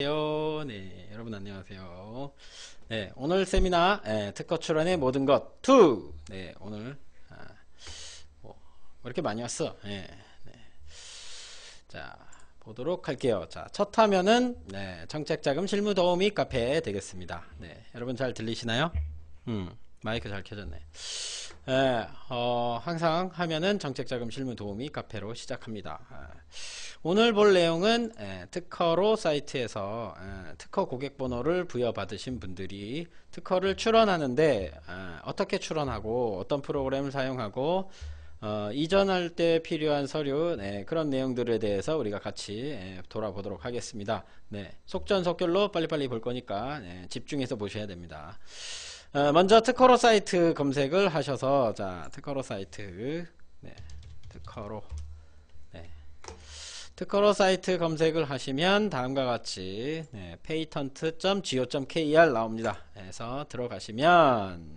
네, 여러분 안녕하세요. 네, 오늘 세미나 네, 특허 출원의 모든 것 2. 네, 오늘 아, 뭐, 뭐 이렇게 많이 왔어? 네, 네. 자, 보도록 할게요. 자, 첫 화면은 네, 정책자금 실무 도우미 카페 되겠습니다. 네, 여러분 잘 들리시나요? 음, 마이크 잘 켜졌네. 예, 어, 항상 하면은 정책자금 실무 도우미 카페로 시작합니다. 예, 오늘 볼 내용은 예, 특허로 사이트에서 예, 특허 고객 번호를 부여받으신 분들이 특허를 출원하는데 예, 어떻게 출원하고 어떤 프로그램을 사용하고 어, 이전할 때 필요한 서류 네, 그런 내용들에 대해서 우리가 같이 예, 돌아보도록 하겠습니다. 네, 속전속결로 빨리빨리 볼 거니까 예, 집중해서 보셔야 됩니다. 어, 먼저 특허로 사이트 검색을 하셔서 자 특허로 사이트 네, 특허로 네. 특허로 사이트 검색을 하시면 다음과 같이 네, patent.go.kr 나옵니다. 그래서 들어가시면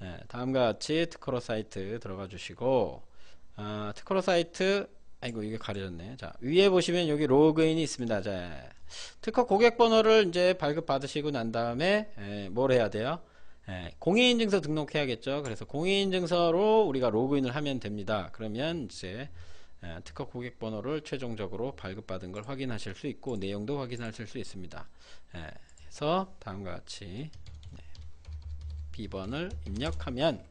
네, 다음과 같이 특허로 사이트 들어가 주시고 아, 특허로 사이트 아이고 이게 가려졌네 자 위에 보시면 여기 로그인이 있습니다 자 특허 고객 번호를 이제 발급 받으시고 난 다음에 에, 예, 뭘 해야 돼요 예, 공인인증서 등록해야겠죠. 그래서 공인인증서로 우리가 로그인을 하면 됩니다. 그러면 이제 예, 특허 고객 번호를 최종적으로 발급받은 걸 확인하실 수 있고 내용도 확인하실 수 있습니다. 예, 래서 다음과 같이 B번을 네, 입력하면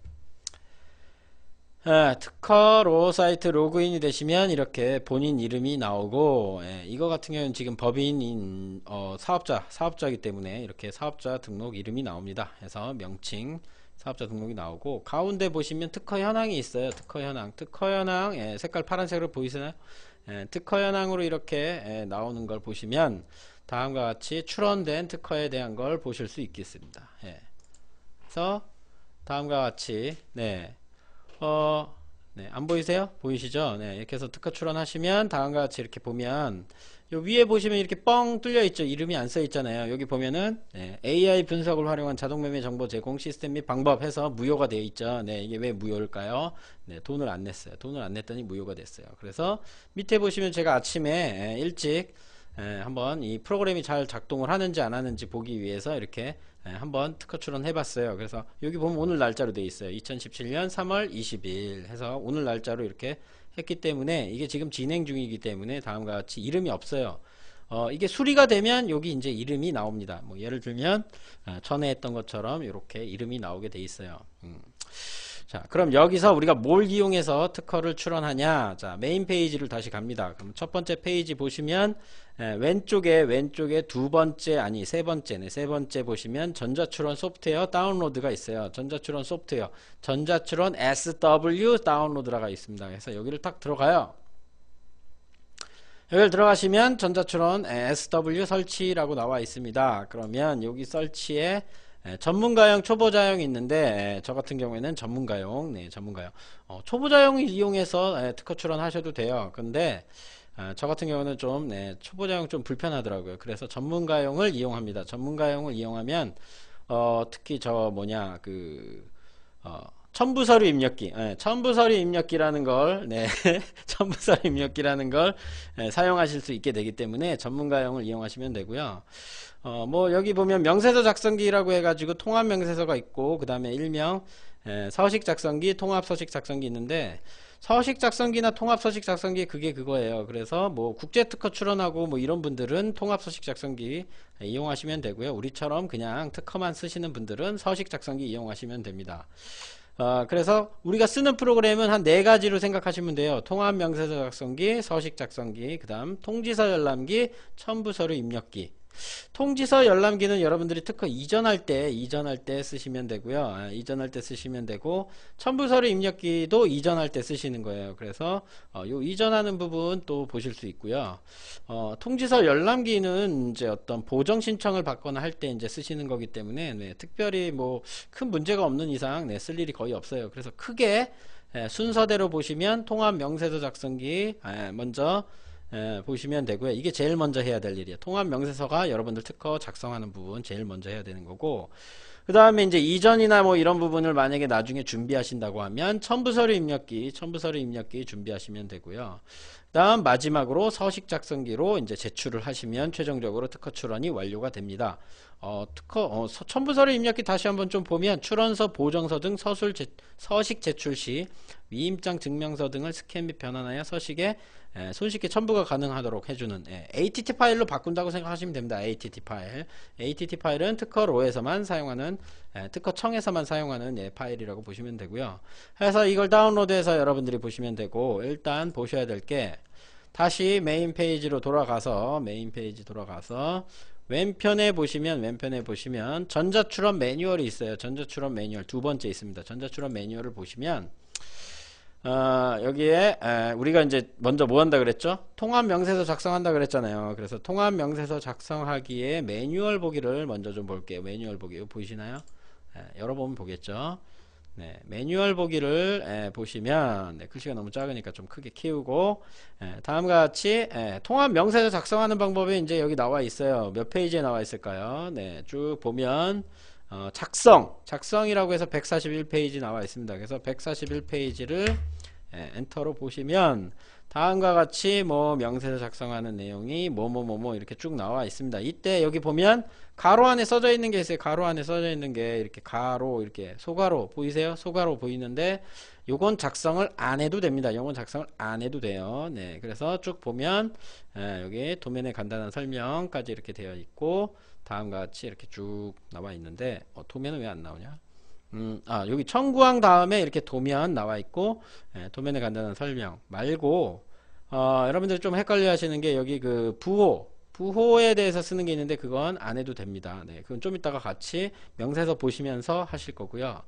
예, 특허로 사이트 로그인이 되시면 이렇게 본인 이름이 나오고 예, 이거 같은 경우는 지금 법인인 어, 사업자 사업자이기 때문에 이렇게 사업자 등록 이름이 나옵니다 그래서 명칭 사업자 등록이 나오고 가운데 보시면 특허 현황이 있어요 특허 현황 특허 현황 예, 색깔 파란색으로 보이시나요 예, 특허 현황으로 이렇게 예, 나오는 걸 보시면 다음과 같이 출원된 특허에 대한 걸 보실 수 있겠습니다 예. 그래서 다음과 같이 네해 어, 네, 안 보이세요? 보이시죠? 네, 이렇게 해서 특허 출원하시면 다음과 같이 이렇게 보면 요 위에 보시면 이렇게 뻥 뚫려 있죠. 이름이 안 써 있잖아요. 여기 보면은 네, AI 분석을 활용한 자동 매매 정보 제공 시스템 및 방법 해서 무효가 되어 있죠. 네, 이게 왜 무효일까요? 네, 돈을 안 냈어요. 돈을 안 냈더니 무효가 됐어요. 그래서 밑에 보시면 제가 아침에 예, 일찍 에, 예, 한번 이 프로그램이 잘 작동을 하는지 안 하는지 보기 위해서 이렇게 에, 예, 한번 특허 출원해 봤어요 그래서 여기 보면 오늘 날짜로 돼 있어요 2017년 3월 20일 해서 오늘 날짜로 이렇게 했기 때문에 이게 지금 진행 중이기 때문에 다음과 같이 이름이 없어요 어, 이게 수리가 되면 여기 이제 이름이 나옵니다 뭐 예를 들면 어, 전에 했던 것처럼 이렇게 이름이 나오게 돼 있어요 음. 자, 그럼 여기서 우리가 뭘 이용해서 특허를 출원하냐? 자, 메인 페이지를 다시 갑니다. 그럼 첫 번째 페이지 보시면 예, 왼쪽에 왼쪽에 두 번째 아니 세 번째네 세 번째 보시면 전자출원 소프트웨어 다운로드가 있어요. 전자출원 소프트웨어 전자출원 SW 다운로드라가 있습니다. 그래서 여기를 딱 들어가요. 여기 를 들어가시면 전자출원 SW 설치라고 나와 있습니다. 그러면 여기 설치에 예, 전문가용, 초보자용이 있는데 예, 저 같은 경우에는 전문가용, 네, 전문가용. 어, 초보자용 이용해서 예, 특허 출원하셔도 돼요. 근데 아, 저 같은 경우는 좀 네, 초보자용 좀 불편하더라고요. 그래서 전문가용을 이용합니다. 전문가용을 이용하면 어, 특히 저 뭐냐 그 어, 첨부서류 입력기, 예, 첨부서류 입력기라는 걸, 네, 첨부서류 입력기라는 걸 예, 사용하실 수 있게 되기 때문에 전문가용을 이용하시면 되고요. 어, 뭐 여기 보면 명세서 작성기라고 해가지고 통합 명세서가 있고 그 다음에 일명 에, 서식 작성기, 통합 서식 작성기 있는데 서식 작성기나 통합 서식 작성기 그게 그거예요. 그래서 뭐 국제 특허 출원하고 뭐 이런 분들은 통합 서식 작성기 이용하시면 되고요. 우리처럼 그냥 특허만 쓰시는 분들은 서식 작성기 이용하시면 됩니다. 어, 그래서 우리가 쓰는 프로그램은 한 네 가지로 생각하시면 돼요. 통합 명세서 작성기, 서식 작성기, 그다음 통지서 열람기, 첨부 서류 입력기. 통지서 열람기는 여러분들이 특허 이전할 때 이전할 때 쓰시면 되고요. 아, 이전할 때 쓰시면 되고 첨부서류 입력기도 이전할 때 쓰시는 거예요. 그래서 어, 요 이전하는 부분 또 보실 수 있고요. 어, 통지서 열람기는 이제 어떤 보정 신청을 받거나 할 때 이제 쓰시는 거기 때문에 네, 특별히 뭐 큰 문제가 없는 이상 네, 쓸 일이 거의 없어요. 그래서 크게 예, 순서대로 보시면 통합 명세서 작성기 예, 먼저 예, 보시면 되고요. 이게 제일 먼저 해야 될 일이에요. 통합 명세서가 여러분들 특허 작성하는 부분 제일 먼저 해야 되는 거고 그 다음에 이제 이전이나 뭐 이런 부분을 만약에 나중에 준비하신다고 하면 첨부서류 입력기, 첨부서류 입력기 준비하시면 되고요. 다음 마지막으로 서식 작성기로 이제 제출을 하시면 최종적으로 특허 출원이 완료가 됩니다. 어, 특허 어, 서, 첨부서류 입력기 다시 한번 좀 보면 출원서, 보정서 등 서술 제, 서식 제출 시 위임장 증명서 등을 스캔 및 변환하여 서식에 예, 손쉽게 첨부가 가능하도록 해주는 예, ATT 파일로 바꾼다고 생각하시면 됩니다. ATT 파일. ATT 파일은 특허 로에서만 사용하는 예, 특허청에서만 사용하는 예, 파일이라고 보시면 되고요. 해서 이걸 다운로드해서 여러분들이 보시면 되고 일단 보셔야 될 게 다시 메인 페이지로 돌아가서 메인 페이지 돌아가서 왼편에 보시면 왼편에 보시면 전자출원 매뉴얼이 있어요. 전자출원 매뉴얼 두 번째 있습니다. 전자출원 매뉴얼을 보시면 어, 여기에 에, 우리가 이제 먼저 뭐 한다 그랬죠? 통합 명세서 작성한다 그랬잖아요. 그래서 통합 명세서 작성하기에 매뉴얼 보기를 먼저 좀 볼게요. 매뉴얼 보기 보이시나요? 에, 열어보면 보겠죠. 네, 매뉴얼 보기를 에, 보시면 네, 글씨가 너무 작으니까 좀 크게 키우고 다음과 같이 통합 명세서 작성하는 방법이 이제 여기 나와 있어요. 몇 페이지에 나와 있을까요? 네, 쭉 보면 어, 작성 작성이라고 해서 141페이지 나와 있습니다 그래서 141페이지를 예, 엔터로 보시면 다음과 같이 뭐 명세서 작성하는 내용이 뭐뭐뭐뭐 이렇게 쭉 나와 있습니다 이때 여기 보면 가로 안에 써져 있는 게 있어요 가로 안에 써져 있는 게 이렇게 가로 이렇게 소가로 보이세요 소가로 보이는데 요건 작성을 안 해도 됩니다 요건 작성을 안 해도 돼요 네 그래서 쭉 보면 예, 여기 도면의 간단한 설명까지 이렇게 되어 있고 다음과 같이 이렇게 쭉 나와 있는데 어, 도면은 왜 안 나오냐 음, 아 여기 청구항 다음에 이렇게 도면 나와 있고 예, 도면에 간단한 설명 말고 어, 여러분들 좀 헷갈려 하시는 게 여기 그 부호 부호에 대해서 쓰는 게 있는데 그건 안 해도 됩니다 네, 그건 좀 이따가 같이 명세서 보시면서 하실 거고요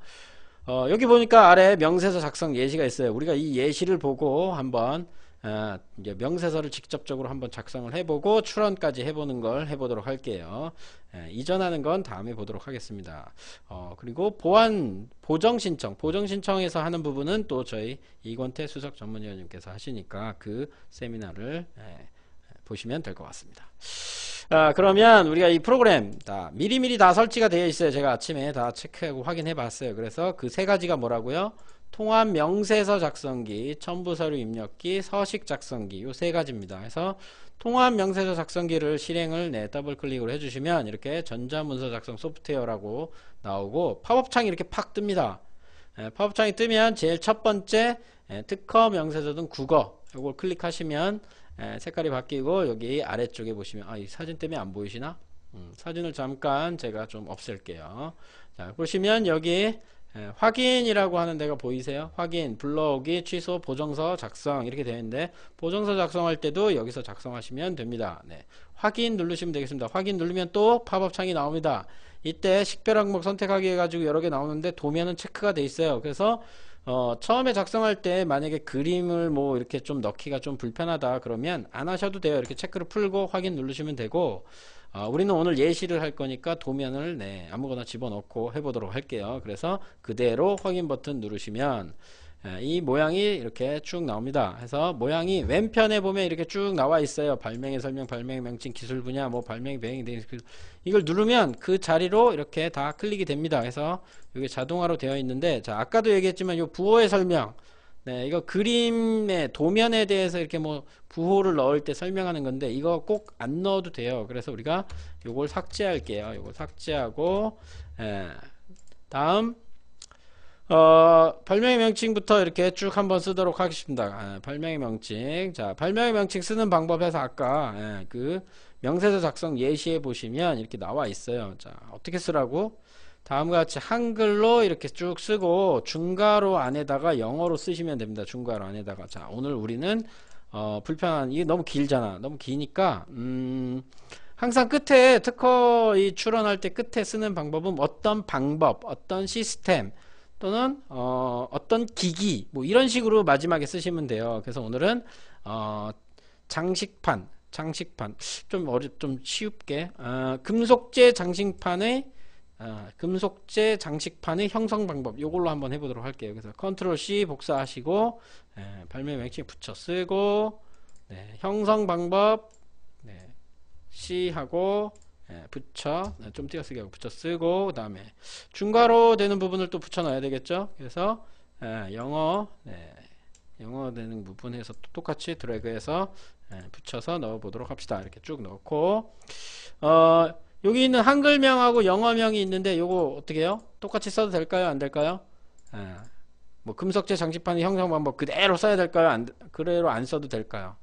어, 여기 보니까 아래 명세서 작성 예시가 있어요 우리가 이 예시를 보고 한번 아, 이제 명세서를 직접적으로 한번 작성을 해보고 출원까지 해보는 걸 해보도록 할게요. 예, 이전하는 건 다음에 보도록 하겠습니다. 어, 그리고 보안 보정 신청, 보정 신청에서 하는 부분은 또 저희 이권태 수석 전문위원님께서 하시니까 그 세미나를 예, 보시면 될 것 같습니다. 아, 그러면 우리가 이 프로그램 다 미리미리 다 설치가 되어 있어요. 제가 아침에 다 체크하고 확인해 봤어요. 그래서 그 세 가지가 뭐라고요? 통합 명세서 작성기, 첨부서류 입력기, 서식 작성기 요 세 가지입니다. 그래서 통합 명세서 작성기를 실행을 네, 더블 클릭으로 해주시면 이렇게 전자문서 작성 소프트웨어라고 나오고 팝업창이 이렇게 팍 뜹니다. 예, 팝업창이 뜨면 제일 첫 번째 예, 특허 명세서 등 국어 요걸 클릭하시면 예, 색깔이 바뀌고 여기 아래쪽에 보시면 아, 이 사진 때문에 안 보이시나? 음, 사진을 잠깐 제가 좀 없앨게요. 자, 보시면 여기 예, 확인이라고 하는 데가 보이세요? 확인, 불러오기, 취소, 보정서 작성 이렇게 되는데 보정서 작성할 때도 여기서 작성하시면 됩니다. 네. 확인 누르시면 되겠습니다. 확인 누르면 또 팝업 창이 나옵니다. 이때 식별 항목 선택하기 해가지고 여러 개 나오는데 도면은 체크가 돼 있어요. 그래서 어, 처음에 작성할 때 만약에 그림을 뭐 이렇게 좀 넣기가 좀 불편하다 그러면 안 하셔도 돼요. 이렇게 체크를 풀고 확인 누르시면 되고 어, 우리는 오늘 예시를 할 거니까 도면을 네, 아무거나 집어넣고 해보도록 할게요. 그래서 그대로 확인 버튼 누르시면 예, 이 모양이 이렇게 쭉 나옵니다. 해서 모양이 왼편에 보면 이렇게 쭉 나와 있어요. 발명의 설명, 발명의 명칭, 기술 분야, 뭐 발명의 배행, 이걸 누르면 그 자리로 이렇게 다 클릭이 됩니다. 그래서 이게 자동화로 되어 있는데 자 아까도 얘기했지만 이 부호의 설명 네, 이거 그림의 도면에 대해서 이렇게 뭐 부호를 넣을 때 설명하는 건데 이거 꼭 안 넣어도 돼요. 그래서 우리가 요걸 삭제할게요. 요걸 삭제하고 예, 다음 어, 발명의 명칭부터 이렇게 쭉 한번 쓰도록 하겠습니다. 예, 발명의 명칭. 자, 발명의 명칭 쓰는 방법에서 아까 예, 그 명세서 작성 예시에 보시면 이렇게 나와 있어요. 자, 어떻게 쓰라고? 다음과 같이 한글로 이렇게 쭉 쓰고 중괄호 안에다가 영어로 쓰시면 됩니다. 중괄호 안에다가 자 오늘 우리는 어, 불편한 이게 너무 길잖아. 너무 기니까 음, 항상 끝에 특허 이 출원할 때 끝에 쓰는 방법은 어떤 방법, 어떤 시스템 또는 어, 어떤 기기 뭐 이런 식으로 마지막에 쓰시면 돼요. 그래서 오늘은 어, 장식판 장식판 좀 어렵 좀 쉬웁게 어, 아, 금속제 장식판의 아, 금속재 장식판의 형성 방법 요걸로 한번 해보도록 할게요. 그래서 컨트롤 C 복사하시고 예, 발매 명칭 붙여 쓰고 네, 형성 방법 네, C 하고 예, 붙여 네, 좀 띄어쓰기 하고 붙여 쓰고 그 다음에 중괄호 되는 부분을 또 붙여 넣야 되겠죠. 그래서 예, 영어 영어 되는 부분에서 똑같이 드래그해서 붙여서 넣어 보도록 합시다. 이렇게 쭉 넣고 어, 여기 있는 한글명하고 영어명이 있는데 요거 어떻게 해요? 똑같이 써도 될까요? 안 될까요? 아, 뭐 금속재 장식판의 형성 방법 그대로 써야 될까요? 안, 그대로 안 써도 될까요?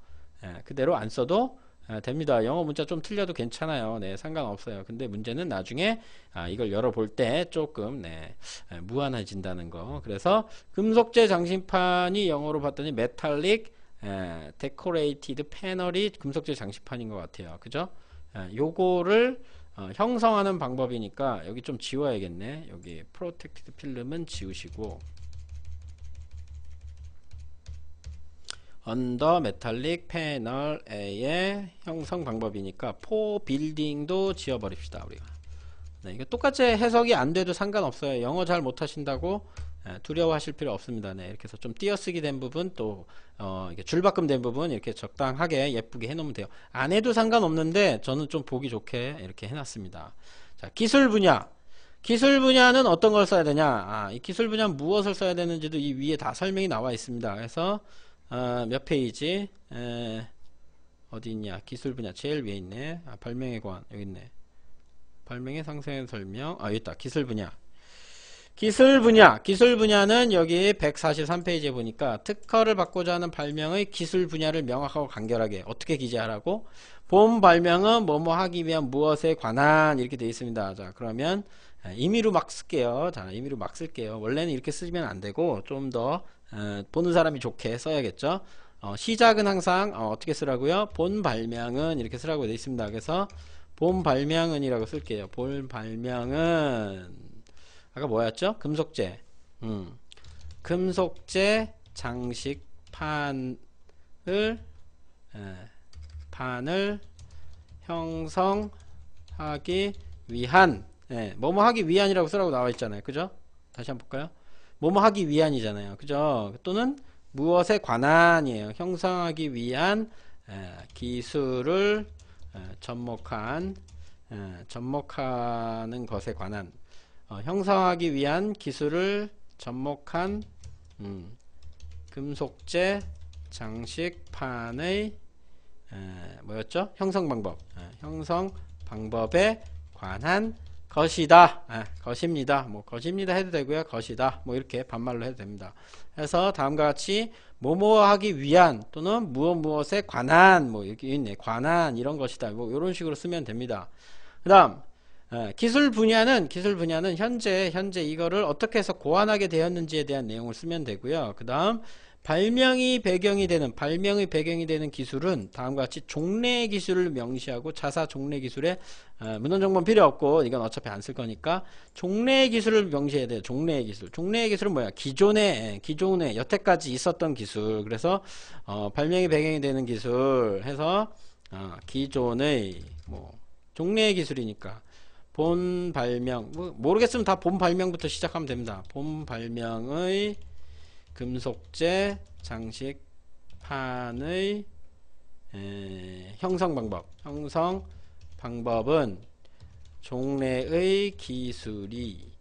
아, 그대로 안 써도 아, 됩니다. 영어 문자 좀 틀려도 괜찮아요. 네, 상관없어요. 근데 문제는 나중에 아, 이걸 열어볼 때 조금 네, 무한해진다는 거. 그래서 금속재 장식판이 영어로 봤더니 메탈릭 에, 데코레이티드 패널이 금속재 장식판인 것 같아요. 그죠? 에, 요거를 어, 형성하는 방법이니까 여기 좀 지워야겠네 여기 프로텍티드 필름은 지우시고 언더 메탈릭 패널 A의 형성 방법이니까 포 빌딩도 지워버립시다 우리가 네, 이거 똑같이 해석이 안 돼도 상관없어요 영어 잘 못하신다고 예, 두려워하실 필요 없습니다. 네, 이렇게 해서 좀 띄어쓰기 된 부분 또 어, 줄바꿈 된 부분 이렇게 적당하게 예쁘게 해놓으면 돼요. 안 해도 상관없는데 저는 좀 보기 좋게 이렇게 해놨습니다. 자, 기술 분야. 기술 분야는 어떤 걸 써야 되냐? 아, 이 기술 분야는 무엇을 써야 되는지도 이 위에 다 설명이 나와 있습니다. 그래서 어, 몇 페이지? 에, 어디 있냐? 기술 분야 제일 위에 있네. 아, 발명의 관 여기 있네. 발명의 상세 설명. 아, 여기 있다. 기술 분야. 기술 분야, 기술 분야는 여기 143페이지에 보니까 특허를 받고자 하는 발명의 기술 분야를 명확하고 간결하게 어떻게 기재하라고 본 발명은 뭐뭐 하기 위한 무엇에 관한 이렇게 되어 있습니다. 자 그러면 아, 임의로 막 쓸게요. 자 임의로 막 쓸게요. 원래는 이렇게 쓰면 안 되고 좀더 어, 보는 사람이 좋게 써야겠죠. 어, 시작은 항상 어, 떻게 쓰라고요? 본 발명은 이렇게 쓰라고 되어 있습니다. 그래서 본 발명은이라고 쓸게요. 본 발명은 아까 뭐였죠? 금속재. 음. 금속재 장식판을 에, 예, 판을 형성하기 위한 예, 뭐뭐 하기 위한이라고 쓰라고 나와 있잖아요. 그죠? 다시 한번 볼까요? 뭐뭐 하기 위한이잖아요. 그죠? 또는 무엇에 관한이에요. 형성하기 위한 에, 예, 기술을 에, 예, 접목한 에, 접목하는 것에 관한 어, 형성하기 위한 기술을 접목한 음, 금속재 장식판의 에, 뭐였죠? 형성 방법 에, 형성 방법에 관한 것이다 에, 것입니다 뭐 것입니다 해도 되고요 것이다 뭐 이렇게 반말로 해도 됩니다 그래서 다음과 같이 뭐뭐하기 위한 또는 무엇 무엇에 관한 뭐 이렇게 있네 관한 이런 것이다 뭐 이런 식으로 쓰면 됩니다 그 다음 아, 기술 분야는 기술 분야는 현재 현재 이거를 어떻게 해서 고안하게 되었는지에 대한 내용을 쓰면 되고요. 그 다음 발명이 배경이 되는 발명의 배경이 되는 기술은 다음과 같이 종래 기술을 명시하고 자사 종래 기술에 어, 문헌 정보는 필요 없고 이건 어차피 안 쓸 거니까 종래 기술을 명시해야 돼요. 종래 기술. 종래 기술은 뭐야? 기존에 예, 기존에 여태까지 있었던 기술. 그래서 어, 발명이 배경이 되는 기술 해서 어, 기존의 뭐 종래 기술이니까 본 발명 뭐, 모르겠으면 다 본 발명부터 시작하면 됩니다 본 발명의 금속재 장식판의 에, 형성 방법 형성 방법은 종래의 기술이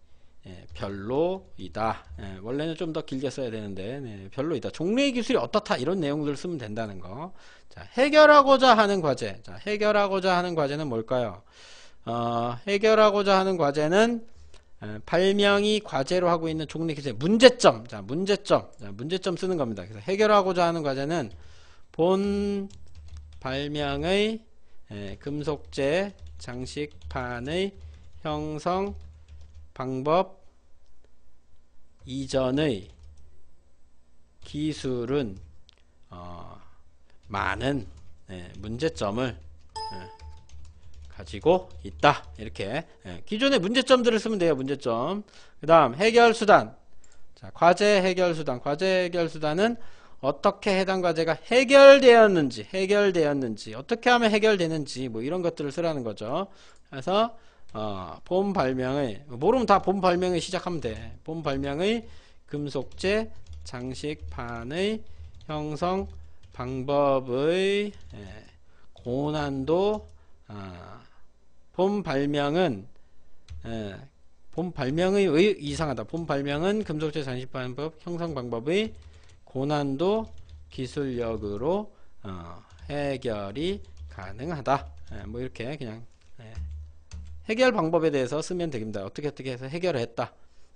예, 별로이다. 예, 원래는 좀 더 길게 써야 되는데 네, 별로이다. 종래의 기술이 어떻다 이런 내용들을 쓰면 된다는 거. 자, 해결하고자 하는 과제. 자, 해결하고자 하는 과제는 뭘까요? 어, 해결하고자 하는 과제는 발명이 과제로 하고 있는 종리 기제 문제점 자 문제점 자, 문제점 쓰는 겁니다 그래서 해결하고자 하는 과제는 본 발명의 에, 금속재 장식판의 형성 방법 이전의 기술은 어, 많은 에, 문제점을 가지고 있다 이렇게 예, 기존의 문제점들을 쓰면 돼요 문제점 그 다음 해결수단 자, 과제 해결수단 과제 해결수단은 어떻게 해당 과제가 해결되었는지 해결되었는지 어떻게 하면 해결되는지 뭐 이런 것들을 쓰라는 거죠 그래서 어, 봄 발명의 모르면 다 봄 발명의 시작하면 돼봄 발명의 금속제 장식판의 형성 방법의 예, 고난도 아, 본 발명은 에, 예, 본 발명의 의, 이상하다. 본 발명은 금속체 잔식 방법 형성 방법의 고난도 기술력으로 어, 해결이 가능하다. 에, 예, 뭐 이렇게 그냥 에, 예. 해결 방법에 대해서 쓰면 됩니다. 어떻게 어떻게 해서 해결을 했다.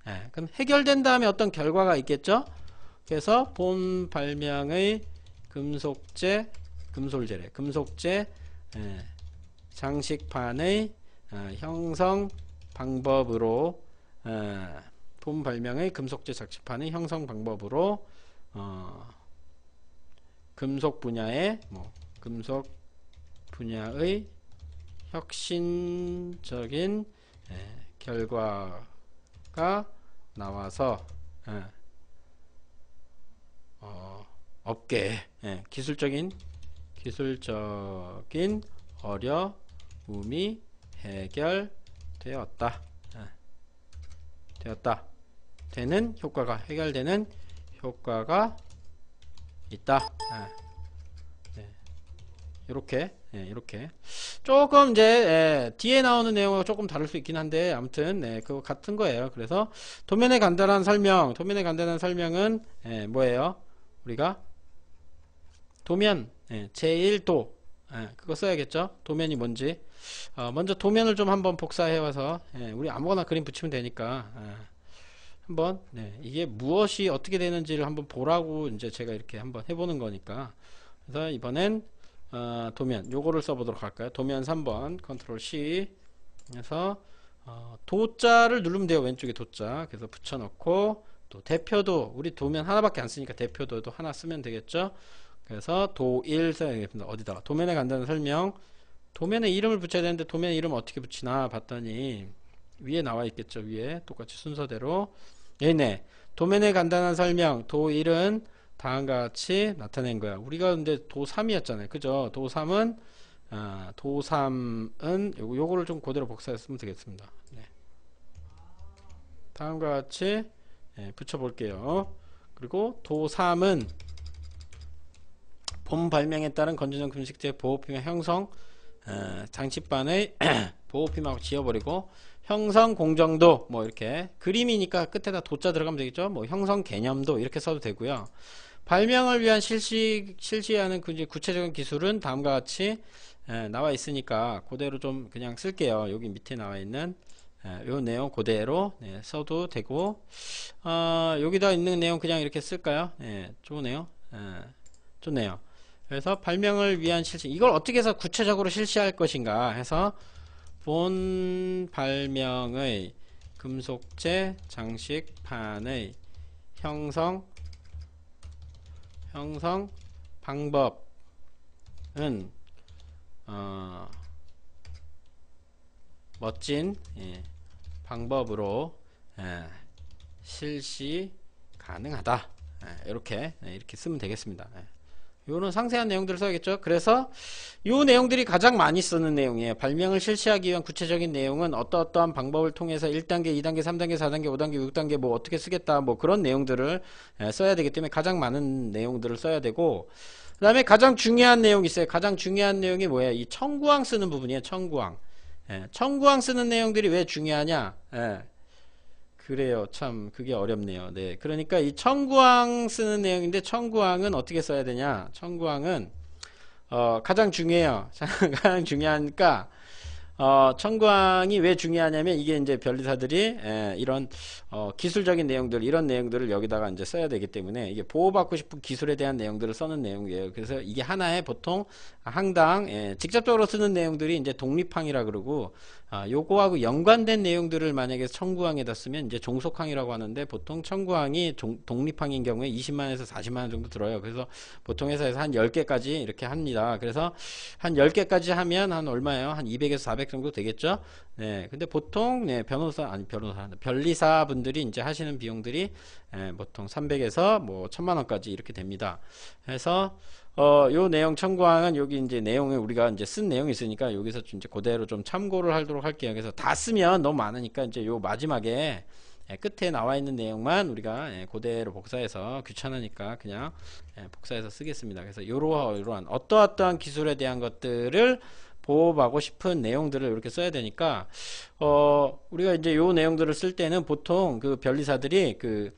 에, 그럼 해결된 다음에 어떤 결과가 있겠죠? 그래서 본 발명의 금속재 금솔재래 금속재 에, 장식판의 어, 형성 방법으로 어, 품 발명의 금속재 장식판의 형성 방법으로 어, 금속 분야의 뭐, 금속 분야의 혁신적인 예, 결과가 나와서 예, 어, 업계 예, 기술적인 기술적인 어려 음이 해결되었다. 아, 되었다. 되는 효과가 해결되는 효과가 있다. 이렇게 아, 네. 예, 네, 이렇게 조금 이제 예, 뒤에 나오는 내용과 조금 다를 수 있긴 한데 아무튼 예, 그거 같은 거예요 그래서 도면의 간단한 설명 도면의 간단한 설명은 예, 뭐예요 우리가 도면 예, 제1도 예, 그거 써야겠죠 도면이 뭔지 어, 먼저 도면을 좀 한번 복사해 와서 예, 우리 아무거나 그림 붙이면 되니까 예, 한번 네, 이게 무엇이 어떻게 되는지를 한번 보라고 이제 제가 이렇게 한번 해보는 거니까 그래서 이번엔 어, 도면 요거를 써보도록 할까요 도면 3번 컨트롤 C 해서 어, 도자를 누르면 돼요 왼쪽에 도자 그래서 붙여놓고또 대표도 우리 도면 하나밖에 안 쓰니까 대표도도 하나 쓰면 되겠죠 그래서 도일 써야겠습니다. 어디다 도면에 간다는 설명 도면에 이름을 붙여야 되는데 도면 이름 어떻게 붙이나 봤더니 위에 나와 있겠죠 위에 똑같이 순서대로 얘네 예, 도면에 간단한 설명 도일은 다음과 같이 나타낸 거야 우리가 근데 도3이었잖아요 그죠 도3은 아, 도3은 요거, 를좀 그대로 복사했으면 되겠습니다 네. 다음과 같이 예, 붙여볼게요 그리고 도3은 봄 발명에 따른 건조전 금식제 보호피만 형성 어, 장치반의 보호피하 지워버리고 형성 공정도 뭐 이렇게 그림이니까 끝에다 도자 들어가면 되겠죠 뭐 형성 개념도 이렇게 써도 되고요 발명을 위한 실시, 실시하는 그 구체적인 기술은 다음과 같이 에, 나와 있으니까 그대로 좀 그냥 쓸게요 여기 밑에 나와 있는 에, 요 내용 그대로 네, 써도 되고 어, 여기다 있는 내용 그냥 이렇게 쓸까요 예, 좋네요 에, 좋네요 그래서 발명을 위한 실시 이걸 어떻게 해서 구체적으로 실시할 것인가 해서 본 발명의 금속재 장식판의 형성 형성 방법은 어, 멋진 예, 방법으로 예, 실시 가능하다 예, 이렇게 예, 이렇게 쓰면 되겠습니다 예. 요는 상세한 내용들을 써야겠죠. 그래서 요 내용들이 가장 많이 쓰는 내용이에요. 발명을 실시하기 위한 구체적인 내용은 어떠어떠한 방법을 통해서 1단계, 2단계, 3단계, 4단계, 5단계, 6단계 뭐 어떻게 쓰겠다 뭐 그런 내용들을 예, 써야 되기 때문에 가장 많은 내용들을 써야 되고 그 다음에 가장 중요한 내용이 있어요. 가장 중요한 내용이 뭐예요? 이 청구항 쓰는 부분이에요. 청구항. 예, 청구항 쓰는 내용들이 왜 중요하냐? 예, 그래요. 참 그게 어렵네요. 네. 그러니까 이 청구항 쓰는 내용인데 청구항은 어떻게 써야 되냐? 청구항은 어, 가장 중요해요. 가장 중요하니까 어, 청구항이 왜 중요하냐면 이게 이제 변리사들이 에, 예, 이런 어, 기술적인 내용들 이런 내용들을 여기다가 이제 써야 되기 때문에 이게 보호받고 싶은 기술에 대한 내용들을 써는 내용이에요. 그래서 이게 하나의 보통 항당 에, 예, 직접적으로 쓰는 내용들이 이제 독립항이라 그러고 아, 요거하고 연관된 내용들을 만약에 청구항에다 쓰면 이제 종속항이라고 하는데 보통 청구항이 종, 독립항인 경우에 20만에서 40만원 정도 들어요. 그래서 보통 회사에서 한 10개까지 이렇게 합니다. 그래서 한 10개까지 하면 한 얼마예요? 한 200에서 400 정도 되겠죠? 네. 근데 보통 네, 변호사 아니 변호사 변리사 분들이 이제 하시는 비용들이 예, 보통 300에서 뭐 1000만원까지 이렇게 됩니다. 그래서 어, 요 내용 청구항은 여기 이제 내용에 우리가 이제 쓴 내용이 있으니까 여기서 이제 그대로 좀 참고를 하도록 할게요. 그래서 다 쓰면 너무 많으니까 이제 요 마지막에 예, 끝에 나와 있는 내용만 우리가 예, 그대로 복사해서 귀찮으니까 그냥 예, 복사해서 쓰겠습니다. 그래서 요러한 이러한 어떠어떠한 기술에 대한 것들을 보호하고 싶은 내용들을 이렇게 써야 되니까 어 우리가 이제 요 내용들을 쓸 때는 보통 그 변리사들이 그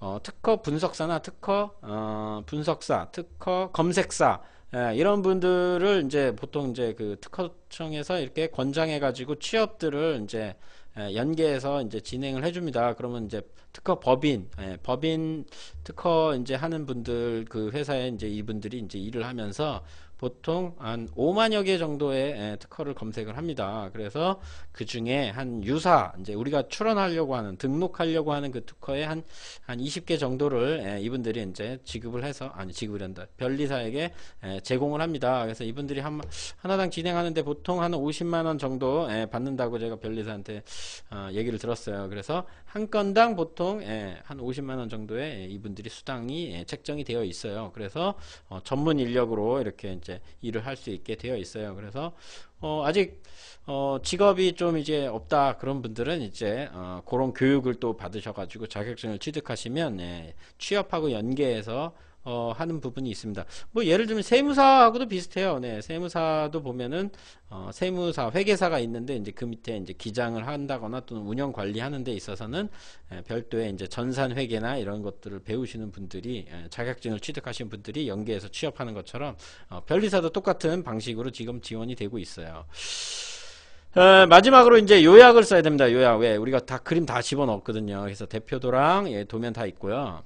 어, 특허 분석사나 특허 어, 분석사, 특허 검색사 예, 이런 분들을 이제 보통 이제 그 특허청에서 이렇게 권장해 가지고 취업들을 이제 예, 연계해서 이제 진행을 해줍니다. 그러면 이제 특허 법인, 예, 법인 특허 이제 하는 분들 그 회사에 이제 이분들이 이제 일을 하면서 보통 한 5만여 개 정도의 예, 특허를 검색을 합니다. 그래서 그 중에 한 유사, 이제 우리가 출원하려고 하는, 등록하려고 하는 그 특허의 한, 한 20개 정도를 예, 이분들이 이제 지급을 해서, 아니, 지급을 한다. 변리사에게 예, 제공을 합니다. 그래서 이분들이 한, 하나당 진행하는데 보통 한 50만원 정도 받는다고 제가 변리사한테 어, 얘기를 들었어요. 그래서 한 건당 보통 한 50만원 정도의 이분들이 수당이 책정이 되어 있어요. 그래서 어, 전문 인력으로 이렇게 이제 이제 일을 할 수 있게 되어 있어요. 그래서 어 아직 어 직업이 좀 이제 없다 그런 분들은 이제 어 그런 교육을 또 받으셔가지고 자격증을 취득하시면 예 취업하고 연계해서 어, 하는 부분이 있습니다. 뭐 예를 들면 세무사하고도 비슷해요. 네, 세무사도 보면은 어, 세무사, 회계사가 있는데 이제 그 밑에 이제 기장을 한다거나 또는 운영 관리하는 데 있어서는 에, 예, 별도의 이제 전산 회계나 이런 것들을 배우시는 분들이 에, 예, 자격증을 취득하신 분들이 연계해서 취업하는 것처럼 어, 변리사도 똑같은 방식으로 지금 지원이 되고 있어요. 어, 마지막으로 이제 요약을 써야 됩니다. 요약. 왜? 우리가 다 그림 다 집어넣었거든요. 그래서 대표도랑 예, 도면 다 있고요.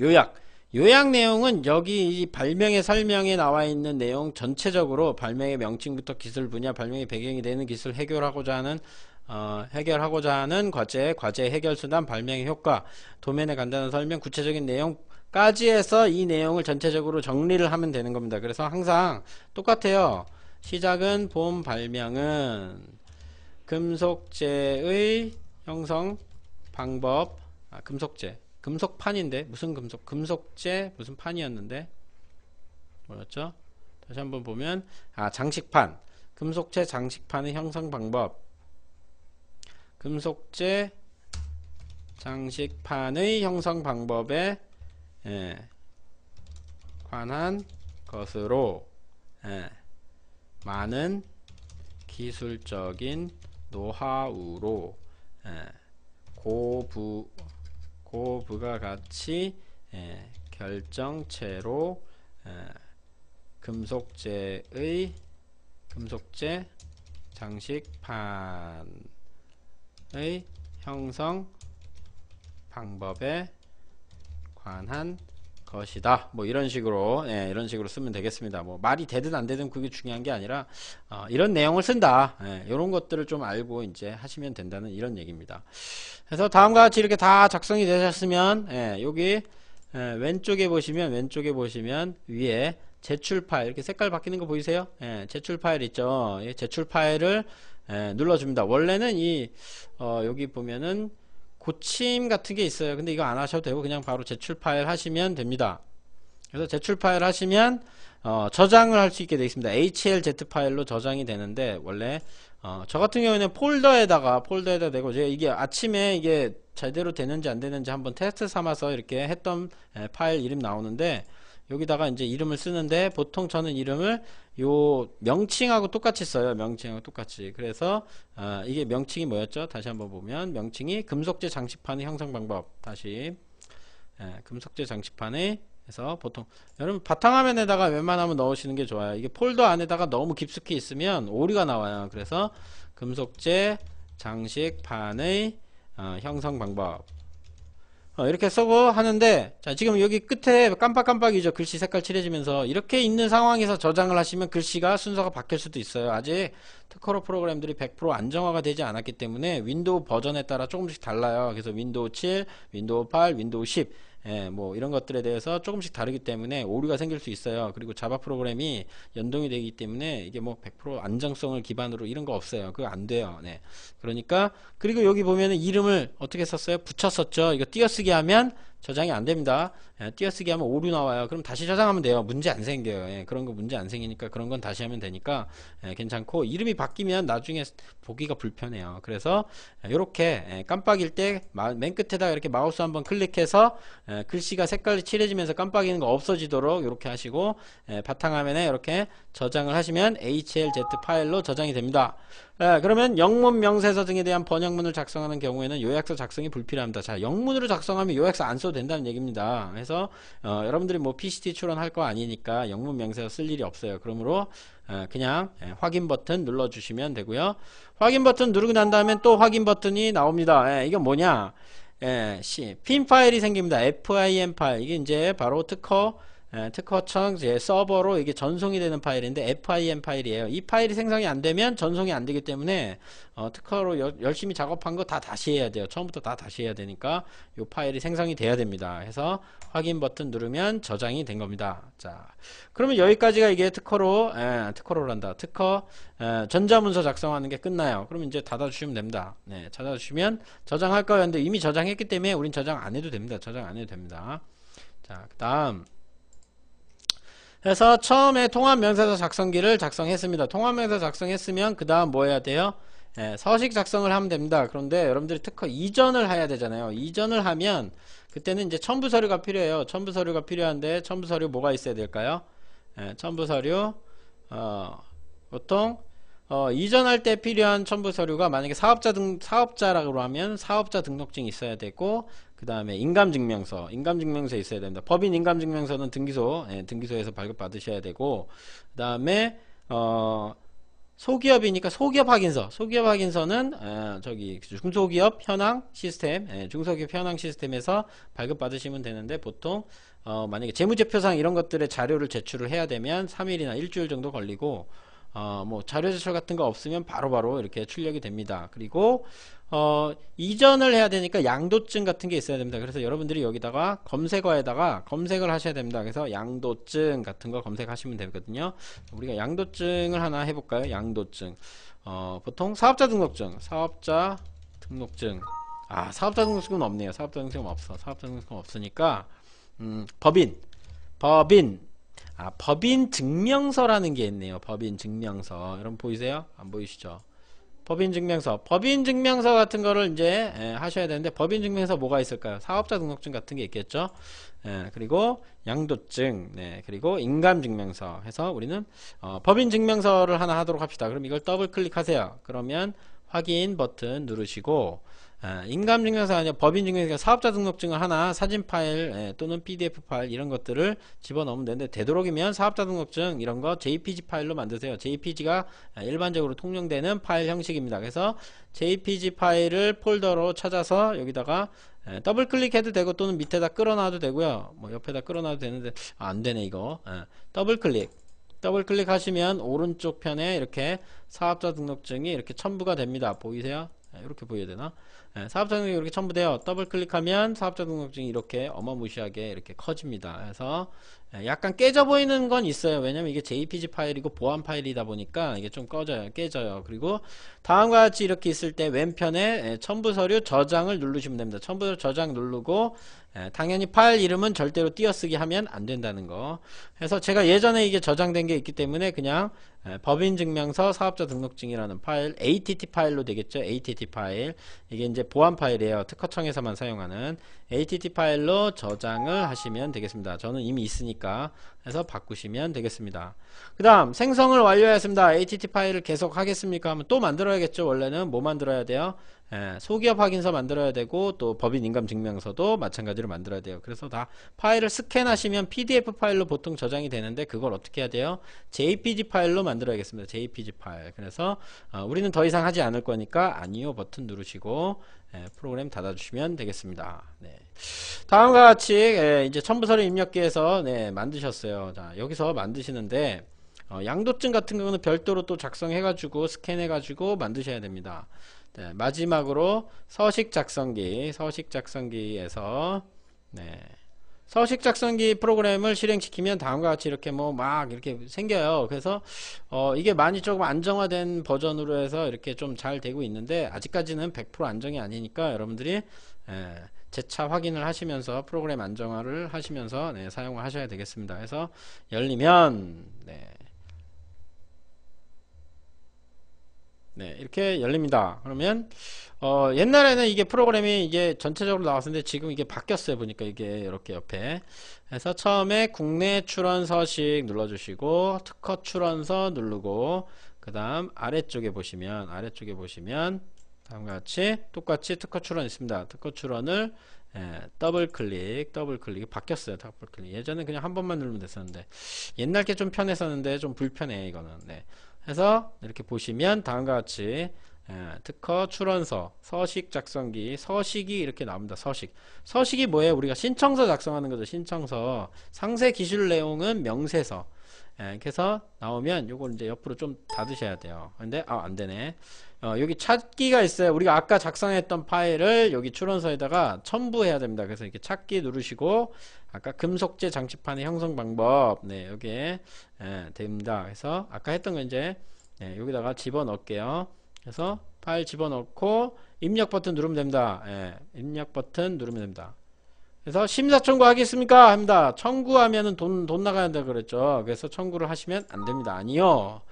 요약. 요약 내용은 여기 발명의 설명에 나와 있는 내용 전체적으로 발명의 명칭부터 기술 분야, 발명의 배경이 되는 기술 해결하고자 하는 어, 해결하고자 하는 과제, 과제 해결 수단, 발명의 효과, 도면에 간단한 설명, 구체적인 내용 까지 해서 이 내용을 전체적으로 정리를 하면 되는 겁니다. 그래서 항상 똑같아요. 시작은 봄 발명은 금속재의 형성 방법 아, 금속재 금속판인데 무슨 금속 금속재 무슨 판이었는데 뭐였죠? 다시 한번 보면 아 장식판 금속재 장식판의 형성 방법 금속재 장식판의 형성 방법에 예, 관한 것으로 예, 많은 기술적인 노하우로 예, 고부 고부가 같이 예, 결정체로 예, 금속재의 금속재 장식판의 형성 방법에 관한 것이다. 뭐 이런 식으로 예, 이런 식으로 쓰면 되겠습니다. 뭐 말이 되든 안 되든 그게 중요한 게 아니라 어, 이런 내용을 쓴다. 예, 이런 것들을 좀 알고 이제 하시면 된다는 이런 얘기입니다. 그래서 다음과 같이 이렇게 다 작성이 되셨으면 예, 여기 예, 왼쪽에 보시면 왼쪽에 보시면 위에 제출 파일 이렇게 색깔 바뀌는 거 보이세요? 예, 제출 파일 있죠. 제출 파일을 예, 눌러줍니다. 원래는 이 어, 여기 보면은 고침 같은 게 있어요. 근데 이거 안 하셔도 되고 그냥 바로 제출 파일 하시면 됩니다. 그래서 제출 파일 하시면 어, 저장을 할 수 있게 되어 있습니다. HLZ 파일로 저장이 되는데 원래 어, 저 같은 경우에는 폴더에다가 폴더에다 대고 제가 이게 아침에 이게 제대로 되는지 안 되는지 한번 테스트 삼아서 이렇게 했던 파일 이름 나오는데 여기다가 이제 이름을 쓰는데 보통 저는 이름을 요 명칭하고 똑같이 써요 명칭하고 똑같이 그래서 아, 이게 명칭이 뭐였죠 다시 한번 보면 명칭이 금속제 장식판의 형성 방법 다시 예, 금속제 장식판의 그래서 보통 여러분 바탕화면에다가 웬만하면 넣으시는 게 좋아요 이게 폴더 안에다가 너무 깊숙이 있으면 오류가 나와요 그래서 금속제 장식판의 어, 형성 방법 어, 이렇게 쓰고 하는데 자 지금 여기 끝에 깜빡깜빡이죠 글씨 색깔 칠해지면서 이렇게 있는 상황에서 저장을 하시면 글씨가 순서가 바뀔 수도 있어요 아직 특허로 프로그램들이 100% 안정화가 되지 않았기 때문에 윈도우 버전에 따라 조금씩 달라요 그래서 윈도우 7, 윈도우 8, 윈도우 10 예, 뭐 이런 것들에 대해서 조금씩 다르기 때문에 오류가 생길 수 있어요. 그리고 자바 프로그램이 연동이 되기 때문에 이게 뭐 100% 안정성을 기반으로 이런 거 없어요. 그거 안 돼요. 네. 그러니까 그리고 여기 보면은 이름을 어떻게 썼어요? 붙였었죠. 이거 띄어쓰기 하면 저장이 안 됩니다. 예, 띄어쓰기 하면 오류 나와요. 그럼 다시 저장하면 돼요. 문제 안 생겨요. 예, 그런 거 문제 안 생기니까 그런 건 다시 하면 되니까 예, 괜찮고 이름이 바뀌면 나중에 보기가 불편해요. 그래서 이렇게 예, 예, 깜빡일 때 맨 끝에다 이렇게 마우스 한번 클릭해서 예, 글씨가 색깔이 칠해지면서 깜빡이는 거 없어지도록 이렇게 하시고 바탕화면에 이렇게 저장을 하시면 HLZ 파일로 저장이 됩니다. 예, 그러면 영문 명세서 등에 대한 번역문을 작성하는 경우에는 요약서 작성이 불필요합니다. 자, 영문으로 작성하면 요약서 안 써도 된다는 얘기입니다. 그래서 그래서 어, 여러분들이 뭐 PCT 출원할 거 아니니까 영문 명세서 쓸 일이 없어요. 그러므로 어, 그냥 예, 확인 버튼 눌러주시면 되고요. 확인 버튼 누르고 난 다음에 또 확인 버튼이 나옵니다. 예, 이게 뭐냐? 예, 핀 파일이 생깁니다. FIM 파일. 이게 이제 바로 특허 예, 특허청 제 서버로 이게 전송이 되는 파일인데 FIM 파일이에요. 이 파일이 생성이 안 되면 전송이 안 되기 때문에 어, 특허로 여, 열심히 작업한 거 다 다시 해야 돼요. 처음부터 다 다시 해야 되니까 이 파일이 생성이 돼야 됩니다. 해서 확인 버튼 누르면 저장이 된 겁니다. 자, 그러면 여기까지가 이게 특허로 에, 예, 특허로란다. 특허 에, 예, 전자문서 작성하는 게 끝나요. 그러면 이제 닫아주시면 됩니다. 네, 찾아주시면 저장할 거였는데 이미 저장했기 때문에 우린 저장 안 해도 됩니다. 저장 안 해도 됩니다. 자, 그다음. 그래서 처음에 통합명세서 작성기를 작성했습니다. 통합명세서 작성했으면 그 다음 뭐 해야 돼요? 예, 서식 작성을 하면 됩니다. 그런데 여러분들이 특허 이전을 해야 되잖아요. 이전을 하면 그때는 이제 첨부 서류가 필요해요. 첨부 서류가 필요한데 첨부 서류 뭐가 있어야 될까요? 예, 첨부 서류 어, 보통 어, 이전할 때 필요한 첨부 서류가 만약에 사업자 등 사업자라고 하면 사업자 등록증이 있어야 되고 그 다음에 인감증명서 인감증명서 있어야 됩니다 법인 인감증명서는 등기소 예, 등기소에서 발급받으셔야 되고 그 다음에 어, 소기업이니까 소기업 확인서 소기업 확인서는 어, 저기 중소기업 현황 시스템 예, 중소기업 현황 시스템에서 발급받으시면 되는데 보통 어, 만약에 재무제표상 이런 것들의 자료를 제출을 해야 되면 3일이나 일주일 정도 걸리고 어, 뭐 자료 제출 같은 거 없으면 바로바로 바로 이렇게 출력이 됩니다. 그리고 어, 이전을 해야 되니까 양도증 같은 게 있어야 됩니다. 그래서 여러분들이 여기다가 검색어에다가 검색을 하셔야 됩니다. 그래서 양도증 같은 거 검색하시면 되거든요. 우리가 양도증을 하나 해볼까요? 양도증. 어, 보통 사업자 등록증, 사업자 등록증. 아, 사업자 등록증은 없네요. 사업자 등록증은 없어. 사업자 등록증은 없으니까 음, 법인, 법인 아, 법인 증명서라는 게 있네요. 법인 증명서. 여러분 보이세요? 안 보이시죠? 법인 증명서. 법인 증명서 같은 거를 이제 에, 예, 하셔야 되는데 법인 증명서 뭐가 있을까요? 사업자 등록증 같은 게 있겠죠. 예, 그리고 양도증, 네, 그리고 인감증명서 해서 우리는 어, 법인증명서를 하나 하도록 합시다. 그럼 이걸 더블 클릭하세요. 그러면 확인 버튼 누르시고 아, 인감증명서가 아니라 법인증명서 사업자 등록증을 하나 사진 파일 예, 또는 PDF 파일 이런 것들을 집어넣으면 되는데 되도록이면 사업자 등록증 이런 거 JPG 파일로 만드세요. JPG가 일반적으로 통용되는 파일 형식입니다. 그래서 JPG 파일을 폴더로 찾아서 여기다가 예, 더블 클릭해도 되고 또는 밑에다 끌어놔도 되고요. 뭐 옆에다 끌어놔도 되는데 아, 안 되네 이거. 예, 더블 클릭. 더블 클릭하시면 오른쪽 편에 이렇게 사업자 등록증이 이렇게 첨부가 됩니다. 보이세요? 예, 이렇게 보여야 되나? 예, 사업자 등록이 이렇게 첨부되어 더블 클릭하면 사업자 등록증이 이렇게 어마무시하게 이렇게 커집니다. 그래서 예, 약간 깨져 보이는 건 있어요. 왜냐면 이게 JPG 파일이고 보안 파일이다 보니까 이게 좀 꺼져요. 깨져요. 그리고 다음과 같이 이렇게 있을 때 왼편에 첨부 서류 저장을 누르시면 됩니다. 첨부 서류 저장 누르고 예, 당연히 파일 이름은 절대로 띄어쓰기 하면 안 된다는 거. 그래서 제가 예전에 이게 저장된 게 있기 때문에 그냥 예, 법인증명서 사업자 등록증이라는 파일, ATT 파일로 되겠죠. ATT 파일. 이게 이제 보안 파일이에요. 특허청에서만 사용하는 ATT 파일로 저장을 하시면 되겠습니다. 저는 이미 있으니까 해서 바꾸시면 되겠습니다 그 다음 생성을 완료하였습니다 ATT 파일을 계속 하겠습니까 하면 또 만들어야겠죠 원래는 뭐 만들어야 돼요 예, 소기업 확인서 만들어야 되고 또 법인 인감 증명서도 마찬가지로 만들어야 돼요 그래서 다 파일을 스캔하시면 PDF 파일로 보통 저장이 되는데 그걸 어떻게 해야 돼요 JPG 파일로 만들어야겠습니다 JPG 파일 그래서 어, 우리는 더 이상 하지 않을 거니까 아니요 버튼 누르시고 예, 프로그램 닫아주시면 되겠습니다. 네. 다음과 같이 예, 이제 첨부서를 입력기에서 네, 만드셨어요. 자, 여기서 만드시는데 어, 양도증 같은 경우는 별도로 또 작성해가지고 스캔해가지고 만드셔야 됩니다. 네, 마지막으로 서식 작성기, 서식 작성기에서 네. 서식 작성기 프로그램을 실행시키면 다음과 같이 이렇게 뭐 막 이렇게 생겨요. 그래서 어 이게 많이 조금 안정화된 버전으로 해서 이렇게 좀 잘 되고 있는데 아직까지는 100% 안정이 아니니까 여러분들이 예, 재차 확인을 하시면서 프로그램 안정화를 하시면서 네 사용을 하셔야 되겠습니다. 그래서 열리면 네네 이렇게 열립니다 그러면 어, 옛날에는 이게 프로그램이 이게 전체적으로 나왔었는데 지금 이게 바뀌었어요 보니까 이게 이렇게 옆에 그래서 처음에 국내 출원서식 눌러주시고 특허 출원서 누르고 그 다음 아래쪽에 보시면 아래쪽에 보시면 다음과 같이 똑같이 특허 출원 있습니다 특허 출원을 예, 더블 클릭, 더블 클릭 이 바뀌었어요. 더블 클릭. 예전에 그냥 한 번만 누르면 됐었는데 옛날 게 좀 편했었는데 좀 불편해 이거는. 네. 해서 이렇게 보시면 다음과 같이 예, 특허 출원서 서식 작성기 서식이 이렇게 나옵니다 서식 서식이 뭐예요 우리가 신청서 작성하는 거죠 신청서 상세 기술 내용은 명세서 예, 이렇게 해서 나오면 요걸 이제 옆으로 좀 닫으셔야 돼요 근데 아 안되네 어, 여기 찾기가 있어요. 우리가 아까 작성했던 파일을 여기 출원서에다가 첨부해야 됩니다. 그래서 이렇게 찾기 누르시고 아까 금속재 장치판의 형성 방법 네 여기에 예, 됩니다. 그래서 아까 했던 거 이제 예, 여기다가 집어넣을게요. 그래서 파일 집어넣고 입력 버튼 누르면 됩니다. 예, 입력 버튼 누르면 됩니다. 그래서 심사 청구하겠습니까? 합니다. 청구하면은 돈, 돈 나가야 된다 그랬죠. 그래서 청구를 하시면 안 됩니다. 아니요.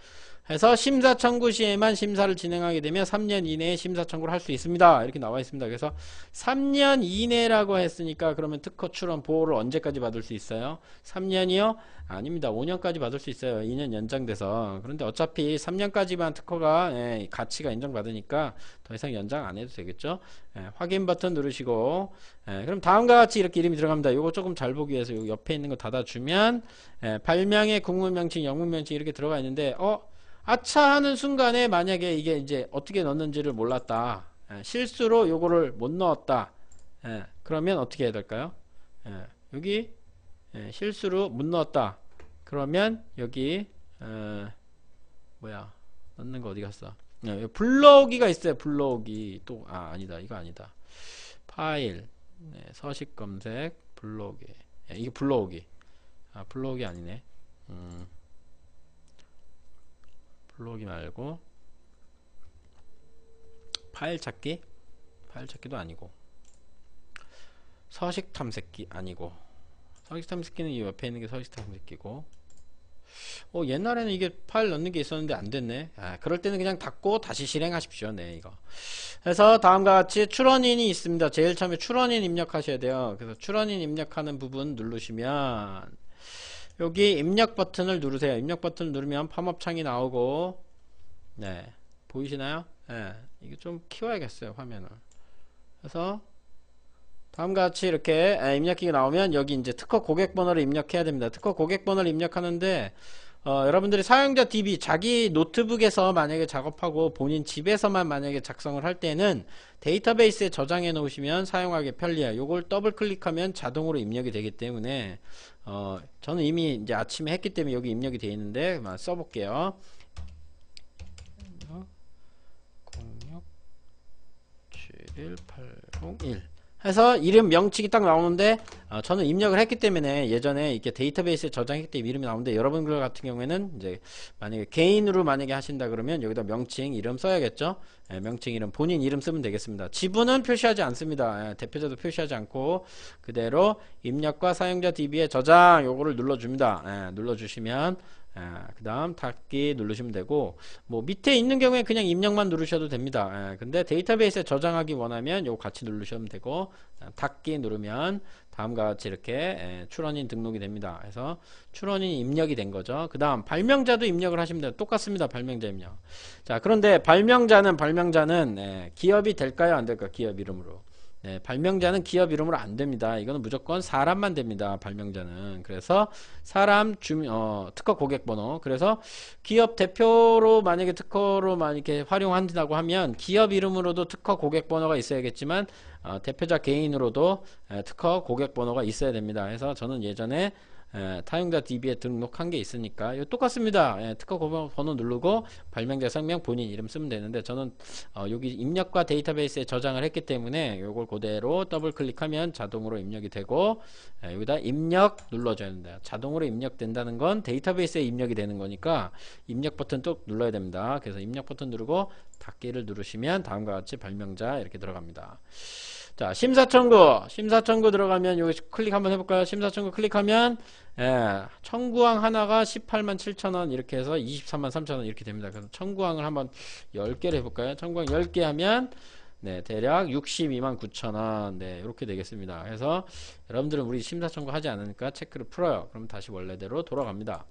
해서 심사 청구 시에만 심사를 진행하게 되면 3년 이내에 심사 청구를 할 수 있습니다. 이렇게 나와 있습니다. 그래서 3년 이내라고 했으니까 그러면 특허 출원 보호를 언제까지 받을 수 있어요? 3년이요? 아닙니다. 5년까지 받을 수 있어요. 2년 연장돼서. 그런데 어차피 3년까지만 특허가 예, 가치가 인정받으니까 더 이상 연장 안 해도 되겠죠? 예, 확인 버튼 누르시고 예, 그럼 다음과 같이 이렇게 이름이 들어갑니다. 이거 조금 잘 보기 위해서 옆에 있는 거 닫아주면 예, 발명의 국무명칭 영문명칭 이렇게 들어가 있는데 어? 아차 하는 순간에 만약에 이게 이제 어떻게 넣는지를 몰랐다. 예, 실수로 요거를 못 넣었다. 예, 그러면 어떻게 해야 될까요? 예, 여기 예, 실수로 못 넣었다. 그러면 여기 어, 뭐야 넣는 거 어디 갔어? 불러오기가 예, 있어요. 불러오기 또아 아니다 이거 아니다. 파일 네, 서식 검색 불러오기 이게 불러오기 아 불러오기 아니네. 음. 블로기 말고 파일 찾기 파일 찾기도 아니고 서식 탐색기 아니고 서식 탐색기는 이 옆에 있는 게 서식 탐색기고 어 옛날에는 이게 파일 넣는 게 있었는데 안 됐네 아 그럴 때는 그냥 닫고 다시 실행하십시오 네 이거 그래서 다음과 같이 출원인이 있습니다 제일 처음에 출원인 입력하셔야 돼요 그래서 출원인 입력하는 부분 누르시면 여기 입력 버튼을 누르세요. 입력 버튼을 누르면 팝업 창이 나오고 네 보이시나요? 네, 이게 좀 키워야겠어요 화면을. 그래서 다음과 같이 이렇게 아, 입력기가 나오면 여기 이제 특허 고객 번호를 입력해야 됩니다. 특허 고객 번호를 입력하는데 어, 여러분들이 사용자 DB 자기 노트북에서 만약에 작업하고 본인 집에서만 만약에 작성을 할 때는 데이터베이스에 저장해 놓으시면 사용하기 편리해요. 요걸 더블 클릭하면 자동으로 입력이 되기 때문에 어, 저는 이미 이제 아침에 했기 때문에 여기 입력이 되어 있는데 그만 써볼게요. 공역 7 8 0 1 해서 이름 명칭이 딱 나오는데 어, 저는 입력을 했기 때문에 예전에 이렇게 데이터베이스에 저장했기 때문에 이름이 나오는데 여러분들 같은 경우에는 이제 만약에 개인으로 만약에 하신다 그러면 여기다 명칭 이름 써야겠죠 예, 명칭 이름 본인 이름 쓰면 되겠습니다 지분은 표시하지 않습니다 예, 대표자도 표시하지 않고 그대로 입력과 사용자 d b 에 저장 요거를 눌러줍니다 예, 눌러주시면 아, 예, 그 다음 닫기 누르시면 되고 뭐 밑에 있는 경우에 그냥 입력만 누르셔도 됩니다 아, 근데 데이터베이스에 저장하기 원하면 요거 같이 누르시면 되고 아, 닫기 누르면 다음과 같이 이렇게 에, 예, 출원인 등록이 됩니다 그래서 출원인 입력이 된 거죠 그 다음 발명자도 입력을 하시면 돼요 똑같습니다 발명자 입력 자 그런데 발명자는 발명자는 에, 기업이 될까요 안 될까요 기업 이름으로 네, 발명자는 기업 이름으로 안 됩니다. 이거는 무조건 사람만 됩니다. 발명자는. 그래서 사람 주 어, 특허 고객 번호. 그래서 기업 대표로 만약에 특허로 만이렇 활용한다고 하면 기업 이름으로도 특허 고객 번호가 있어야겠지만 어, 대표자 개인으로도 에, 특허 고객 번호가 있어야 됩니다. 그래서 저는 예전에 예, 타용자 DB에 등록한 게 있으니까 예, 똑같습니다. 예, 특허 번호 누르고 발명자 성명 본인 이름 쓰면 되는데 저는 어, 여기 입력과 데이터베이스에 저장을 했기 때문에 이걸 그대로 더블 클릭하면 자동으로 입력이 되고 예, 여기다 입력 눌러줘야 된다. 자동으로 입력된다는 건 데이터베이스에 입력이 되는 거니까 입력 버튼 뚝 눌러야 됩니다. 그래서 입력 버튼 누르고 닫기를 누르시면 다음과 같이 발명자 이렇게 들어갑니다. 자, 심사청구. 심사청구 들어가면 여기 클릭 한번 해볼까요? 심사청구 클릭하면 예, 청구항 하나가 18만 7천원 이렇게 해서 23만 3천원 이렇게 됩니다. 그래서 청구항을 한번 10개를 해볼까요? 청구항 10개 하면 네, 대략 62만 9천원 네, 이렇게 되겠습니다. 그래서 여러분들은 우리 심사청구 하지 않으니까 체크를 풀어요. 그럼 다시 원래대로 돌아갑니다.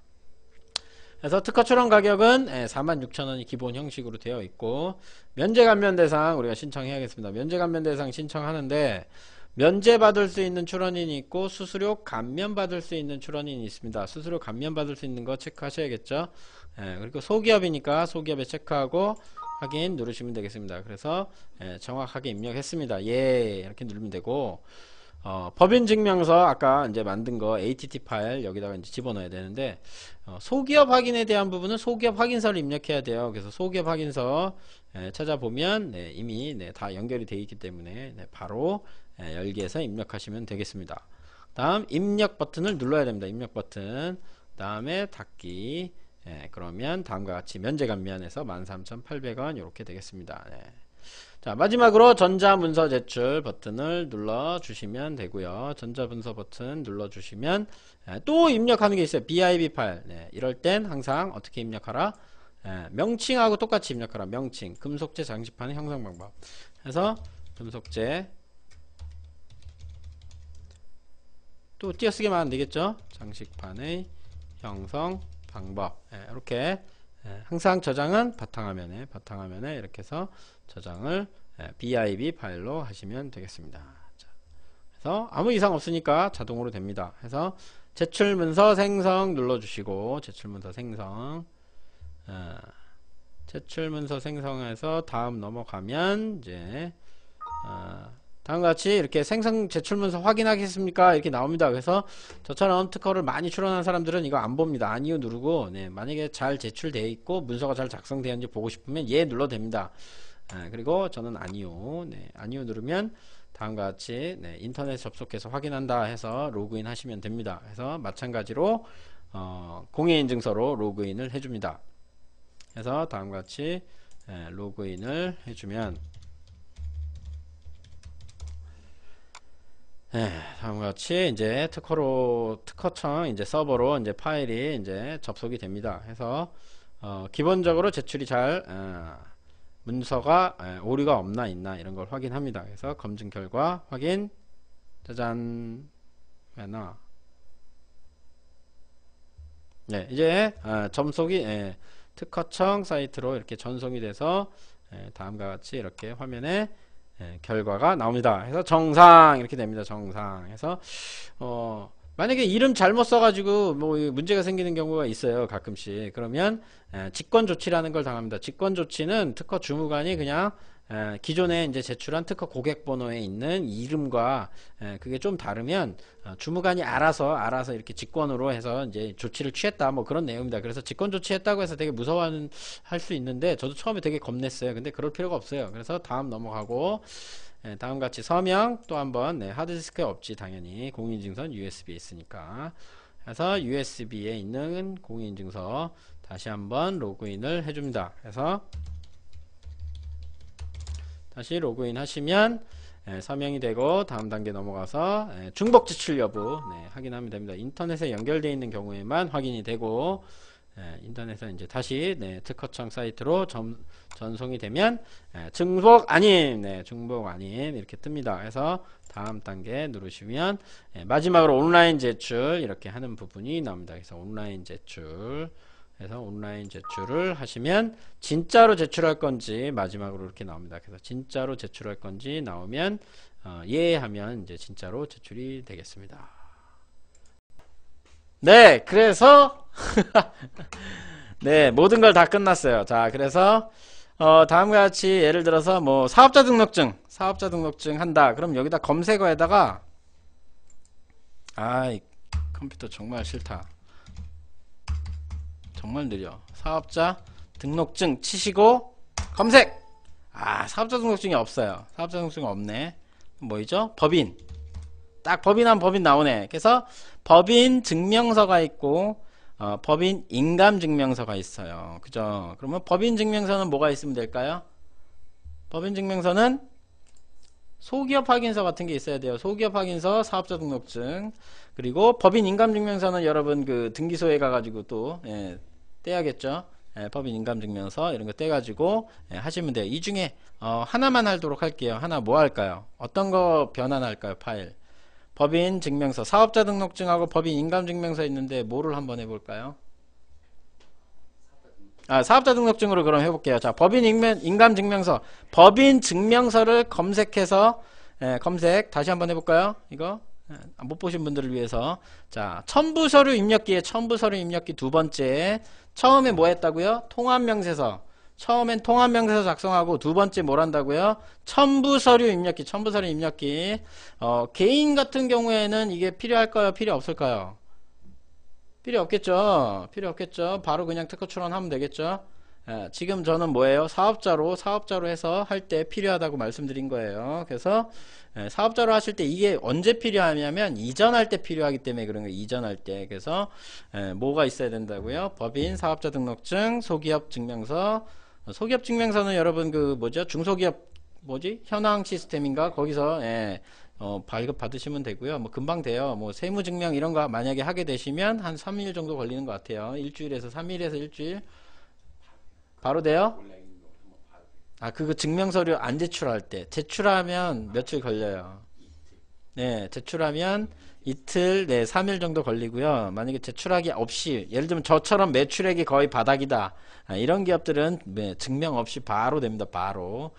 그래서 특허 출원 가격은 46,000원이 예, 기본 형식으로 되어 있고 면제 감면 대상 우리가 신청해야겠습니다. 면제 감면 대상 신청하는데 면제받을 수 있는 출원인이 있고 수수료 감면받을 수 있는 출원인이 있습니다. 수수료 감면받을 수 있는 거 체크하셔야겠죠. 예, 그리고 소기업이니까 소기업에 체크하고 확인 누르시면 되겠습니다. 그래서 예, 정확하게 입력했습니다. 예 이렇게 누르면 되고 어, 법인 증명서 아까 이제 만든 거 ATT 파일 여기다가 이제 집어넣어야 되는데 어, 소기업 확인에 대한 부분은 소기업 확인서를 입력해야 돼요. 그래서 소기업 확인서 예, 찾아보면 네, 이미 네, 다 연결이 되어 있기 때문에 네, 바로 예, 열기에서 입력하시면 되겠습니다. 다음 입력 버튼을 눌러야 됩니다. 입력 버튼 다음에 닫기 예, 그러면 다음과 같이 면제 감면에서 13,800원 이렇게 되겠습니다. 네. 자 마지막으로 전자문서 제출 버튼을 눌러주시면 되고요 전자문서 버튼 눌러주시면 예, 또 입력하는 게 있어요 BIB 파일 네, 이럴 땐 항상 어떻게 입력하라 예, 명칭하고 똑같이 입력하라 명칭 금속재 장식판 형성 방법 해서 금속재 또 띄어쓰기만 하면 되겠죠 장식판의 형성 방법 예, 이렇게 예, 항상 저장은 바탕화면에 바탕화면에 이렇게 해서 저장을 BIB 예, 파일로 하시면 되겠습니다. 그래서 아무 이상 없으니까 자동으로 됩니다. 해서 제출 문서 생성 눌러주시고 제출 문서 생성 예, 제출 문서 생성해서 다음 넘어가면 이제 어, 다음과 같이 이렇게 생성 제출문서 확인하겠습니까? 이렇게 나옵니다. 그래서 저처럼 특허를 많이 출원한 사람들은 이거 안 봅니다. 아니요 누르고 네, 만약에 잘 제출되어 있고 문서가 잘 작성되었는지 보고 싶으면 예 눌러도 됩니다. 네, 아, 그리고 저는 아니요 네, 아니요 누르면 다음과 같이 네, 인터넷 접속해서 확인한다 해서 로그인 하시면 됩니다. 그래서 마찬가지로 어, 공인인증서로 로그인을 해줍니다. 그래서 다음과 같이 예, 로그인을 해주면 예, 다음과 같이 이제 특허로 특허청 이제 서버로 이제 파일이 이제 접속이 됩니다. 해서 어, 기본적으로 제출이 잘 어, 문서가 에, 예, 오류가 없나 있나 이런 걸 확인합니다. 그래서 검증 결과 확인 짜잔 매너 네 이제 어, 점속이 에, 예, 특허청 사이트로 이렇게 전송이 돼서 에, 예, 다음과 같이 이렇게 화면에 예, 결과가 나옵니다. 해서 정상 이렇게 됩니다. 정상. 해서 어 만약에 이름 잘못 써가지고 뭐 문제가 생기는 경우가 있어요. 가끔씩 그러면 예, 직권 조치라는 걸 당합니다. 직권 조치는 특허 주무관이 그냥 기존에 이제 제출한 특허 고객 번호에 있는 이름과 그게 좀 다르면 어, 주무관이 알아서 알아서 이렇게 직권으로 해서 이제 조치를 취했다 뭐 그런 내용입니다. 그래서 직권 조치했다고 해서 되게 무서워하는 할 수 있는데 저도 처음에 되게 겁냈어요. 근데 그럴 필요가 없어요. 그래서 다음 넘어가고 다음 같이 서명 또 한번 네, 하드디스크에 없지 당연히 공인증서는 USB에 있으니까 그래서 USB에 있는 공인증서 다시 한번 로그인을 해줍니다. 그래서 다시 로그인 하시면 예, 서명이 되고 다음 단계 넘어가서 예, 중복 지출 여부 네, 확인하면 됩니다. 인터넷에 연결되어 있는 경우에만 확인이 되고 예, 인터넷에 이제 다시 네, 특허청 사이트로 점, 전송이 되면 예, 중복 아님 네, 중복 아님 이렇게 뜹니다. 그래서 다음 단계 누르시면 예, 마지막으로 온라인 제출 이렇게 하는 부분이 나옵니다. 그래서 온라인 제출 그래서 온라인 제출을 하시면 진짜로 제출할 건지 마지막으로 이렇게 나옵니다. 그래서 진짜로 제출할 건지 나오면 어, 예 하면 이제 진짜로 제출이 되겠습니다. 네, 그래서 네 모든 걸 다 끝났어요. 자, 그래서 어, 다음과 같이 예를 들어서 뭐 사업자 등록증, 사업자 등록증 한다. 그럼 여기다 검색어에다가 아이 컴퓨터 정말 싫다. 정말 느려 사업자 등록증 치시고 검색 아 사업자 등록증이 없어요 사업자 등록증이 없네 뭐이죠 법인 딱 법인하면 법인 나오네 그래서 법인 증명서가 있고 어, 법인 인감 증명서가 있어요 그죠 그러면 법인 증명서는 뭐가 있으면 될까요 법인 증명서는 소기업 확인서 같은 게 있어야 돼요. 소기업 확인서, 사업자 등록증, 그리고 법인 인감증명서는 여러분 그 등기소에 가가지고 또 예, 떼야겠죠. 예, 법인 인감증명서 이런 거 떼가지고 예, 하시면 돼요. 이 중에 어, 하나만 하도록 할게요. 하나 뭐 할까요? 어떤 거 변환할까요? 파일. 법인 증명서, 사업자 등록증하고 법인 인감증명서 있는데 뭐를 한번 해볼까요? 아, 사업자 등록증으로 그럼 해볼게요. 자, 법인 인감증명서 법인 증명서를 검색해서 예, 검색 다시 한번 해볼까요? 이거 예, 못 보신 분들을 위해서 자 첨부서류 입력기에 첨부서류 입력기 두 번째 처음에 뭐 했다고요? 통합명세서 처음엔 통합명세서 작성하고 두 번째 뭘 한다고요? 첨부서류 입력기 첨부서류 입력기 어, 개인 같은 경우에는 이게 필요할까요? 필요 없을까요? 필요 없겠죠? 필요 없겠죠? 바로 그냥 특허 출원하면 되겠죠? 예, 지금 저는 뭐예요? 사업자로 사업자로 해서 할 때 필요하다고 말씀드린 거예요. 그래서 예, 사업자로 하실 때 이게 언제 필요하냐면 이전할 때 필요하기 때문에 그런 거예요. 이전할 때. 그래서 예, 뭐가 있어야 된다고요? 법인, 사업자 등록증, 소기업 증명서. 소기업 증명서는 여러분 그 뭐죠? 중소기업 뭐지? 현황 시스템인가? 거기서 예. 어, 발급 받으시면 되고요. 뭐 금방 돼요. 뭐 세무 증명 이런 거 만약에 하게 되시면 한 3일 정도 걸리는 것 같아요. 일주일에서 3일에서 일주일. 바로 돼요? 아 그거 증명서류 안 제출할 때 제출하면 며칠 걸려요 네 제출하면 이틀 네 3일 정도 걸리고요 만약에 제출하기 없이 예를 들면 저처럼 매출액이 거의 바닥이다 아, 이런 기업들은 네, 증명 없이 바로 됩니다 바로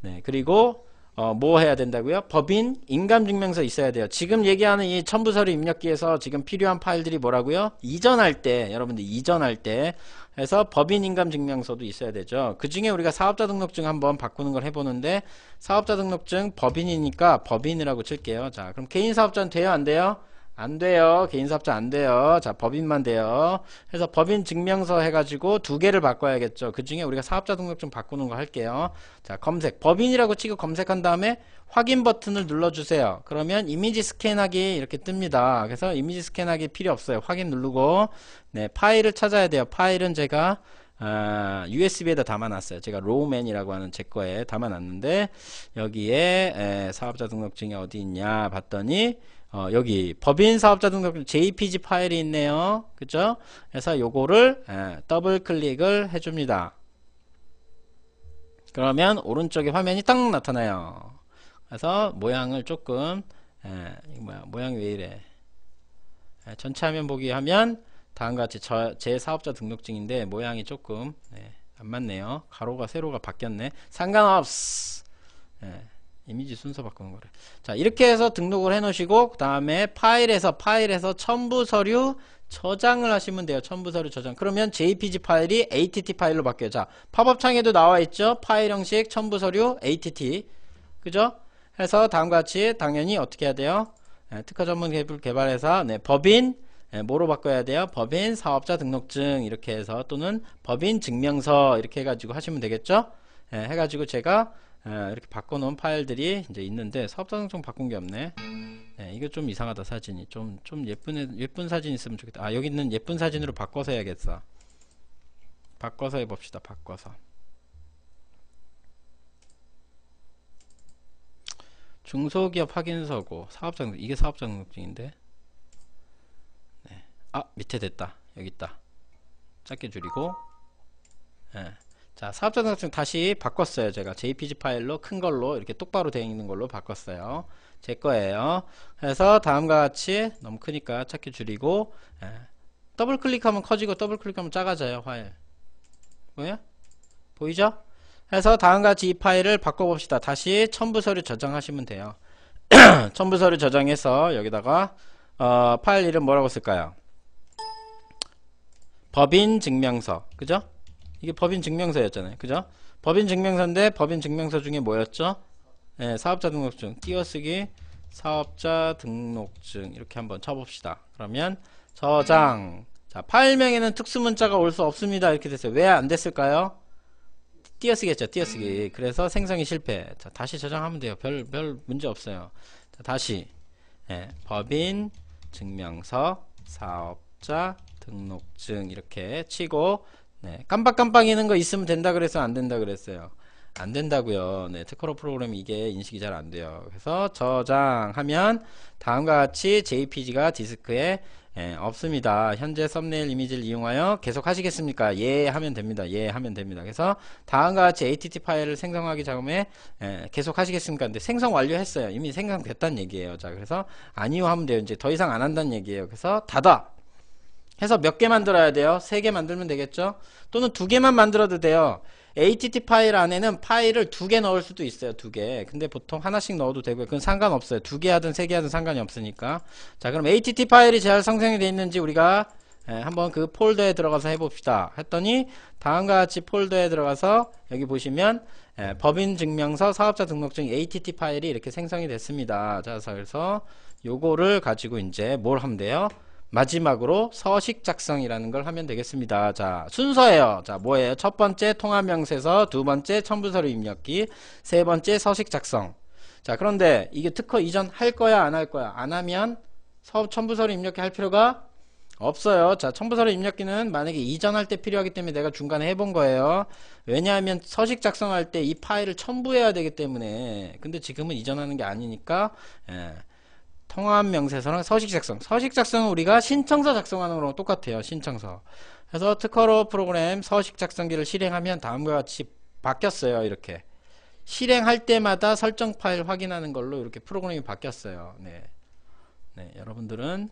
네 그리고 어, 뭐 해야 된다고요? 법인 인감증명서 있어야 돼요. 지금 얘기하는 이 첨부서류 입력기에서 지금 필요한 파일들이 뭐라고요? 이전할 때 여러분들 이전할 때 그래서 법인 인감 증명서도 있어야 되죠. 그 중에 우리가 사업자 등록증 한번 바꾸는 걸 해보는데 사업자 등록증 법인이니까 법인이라고 칠게요. 자 그럼 개인 사업자는 돼요 안 돼요? 안 돼요. 개인사업자 안 돼요. 자, 법인만 돼요. 그래서 법인 증명서 해가지고 두 개를 바꿔야겠죠. 그 중에 우리가 사업자 등록증 바꾸는 거 할게요. 자, 검색. 법인이라고 치고 검색한 다음에 확인 버튼을 눌러주세요. 그러면 이미지 스캔하기 이렇게 뜹니다. 그래서 이미지 스캔하기 필요 없어요. 확인 누르고, 네, 파일을 찾아야 돼요. 파일은 제가 아, USB에다 담아놨어요. 제가 로우맨이라고 하는 제 거에 담아놨는데 여기에 에, 사업자 등록증이 어디 있냐 봤더니 어, 여기 법인 사업자 등록 JPG 파일이 있네요. 그죠? 그래서 요거를 예, 더블 클릭을 해줍니다. 그러면 오른쪽에 화면이 딱 나타나요. 그래서 모양을 조금 예, 뭐야 모양 이왜 이래? 예, 전체 화면 보기 하면 다음과 같이 저, 제 사업자 등록증인데 모양이 조금 네, 안 맞네요. 가로가 세로가 바뀌었네. 상관없어. 예. 이미지 순서 바꾸는 거를 자 이렇게 해서 등록을 해 놓으시고 그 다음에 파일에서 파일에서 첨부 서류 저장을 하시면 돼요 첨부 서류 저장 그러면 jpg 파일이 att 파일로 바뀌어요 자 팝업 창에도 나와 있죠 파일 형식 첨부 서류 att 그죠 해서 다음과 같이 당연히 어떻게 해야 돼요 네, 특허 전문 개발회사 네, 법인 네, 뭐로 바꿔야 돼요? 법인 사업자 등록증 이렇게 해서 또는 법인 증명서 이렇게 해가지고 하시면 되겠죠? 네, 해가지고 제가 예, 이렇게 바꿔놓은 파일들이 이제 있는데 사업자상 좀 바꾼 게 없네 네, 이거 좀 이상하다 사진이 좀 좀 예쁜 예쁜 사진 있으면 좋겠다 아 여기 있는 예쁜 사진으로 바꿔서 해야겠어 바꿔서 해봅시다 바꿔서 중소기업 확인서고 사업장 이게 사업장등인데 네. 아 밑에 됐다 여기 있다 짧게 줄이고 네. 자 사업자 상증 다시 바꿨어요 제가 jpg 파일로 큰 걸로 이렇게 똑바로 되어 있는 걸로 바꿨어요 제 거예요 그래서 다음과 같이 너무 크니까 찾기 줄이고 예. 더블 클릭하면 커지고 더블 클릭하면 작아져요 파일 뭐야 보이죠 그래서 다음과 같이 이 파일을 바꿔봅시다 다시 첨부서류 저장하시면 돼요 첨부서류 저장해서 여기다가 어, 파일 이름 뭐라고 쓸까요 법인 증명서 그죠 이게 법인 증명서였잖아요. 그죠? 법인 증명서인데 법인 증명서 중에 뭐였죠? 네, 사업자 등록증 띄어쓰기 사업자 등록증 이렇게 한번 쳐봅시다. 그러면 저장 자 파일명에는 특수문자가 올 수 없습니다. 이렇게 됐어요. 왜 안 됐을까요? 띄어쓰기였죠. 띄어쓰기. 음. 그래서 생성이 실패. 자 다시 저장하면 돼요. 별 별 문제 없어요. 자, 다시 네, 법인 증명서 사업자 등록증 이렇게 치고 네, 깜빡깜빡이는 거 있으면 된다 그래서 안 된다 그랬어요. 안 된다고요. 네, 특허로 프로그램 이게 인식이 잘 안 돼요. 그래서 저장하면 다음과 같이 JPG가 디스크에 예, 없습니다. 현재 썸네일 이미지를 이용하여 계속 하시겠습니까? 예 하면 됩니다. 예 하면 됩니다. 그래서 다음과 같이 ATT 파일을 생성하기 작업에 예, 계속 하시겠습니까? 근데 생성 완료했어요. 이미 생성됐다는 얘기예요. 자, 그래서 아니요 하면 돼요. 이제 더 이상 안 한다는 얘기예요. 그래서 닫아. 해서 몇 개 만들어야 돼요? 세 개 만들면 되겠죠? 또는 두 개만 만들어도 돼요. ATT 파일 안에는 파일을 두 개 넣을 수도 있어요. 두 개. 근데 보통 하나씩 넣어도 되고요. 그건 상관없어요. 두 개 하든 세 개 하든 상관이 없으니까. 자, 그럼 ATT 파일이 잘 생성이 되어 있는지 우리가 예, 한번 그 폴더에 들어가서 해봅시다. 했더니 다음과 같이 폴더에 들어가서 여기 보시면 예, 법인증명서 사업자 등록증 ATT 파일이 이렇게 생성이 됐습니다. 자, 그래서 요거를 가지고 이제 뭘 하면 돼요? 마지막으로 서식 작성이라는 걸 하면 되겠습니다. 자, 순서예요. 자, 뭐예요? 첫 번째 통합명세서, 두 번째 첨부서류 입력기, 세 번째 서식 작성. 자, 그런데 이게 특허 이전 할 거야, 안 할 거야? 안 하면 서, 첨부서류 입력기 할 필요가 없어요. 자, 첨부서류 입력기는 만약에 이전할 때 필요하기 때문에 내가 중간에 해본 거예요. 왜냐하면 서식 작성할 때 이 파일을 첨부해야 되기 때문에 근데 지금은 이전하는 게 아니니까 예. 통합 명세서랑 서식 작성. 서식 작성은 우리가 신청서 작성하는 거랑 똑같아요. 신청서. 그래서 특허로 프로그램 서식 작성기를 실행하면 다음과 같이 바뀌었어요. 이렇게. 실행할 때마다 설정 파일 확인하는 걸로 이렇게 프로그램이 바뀌었어요. 네. 네, 여러분들은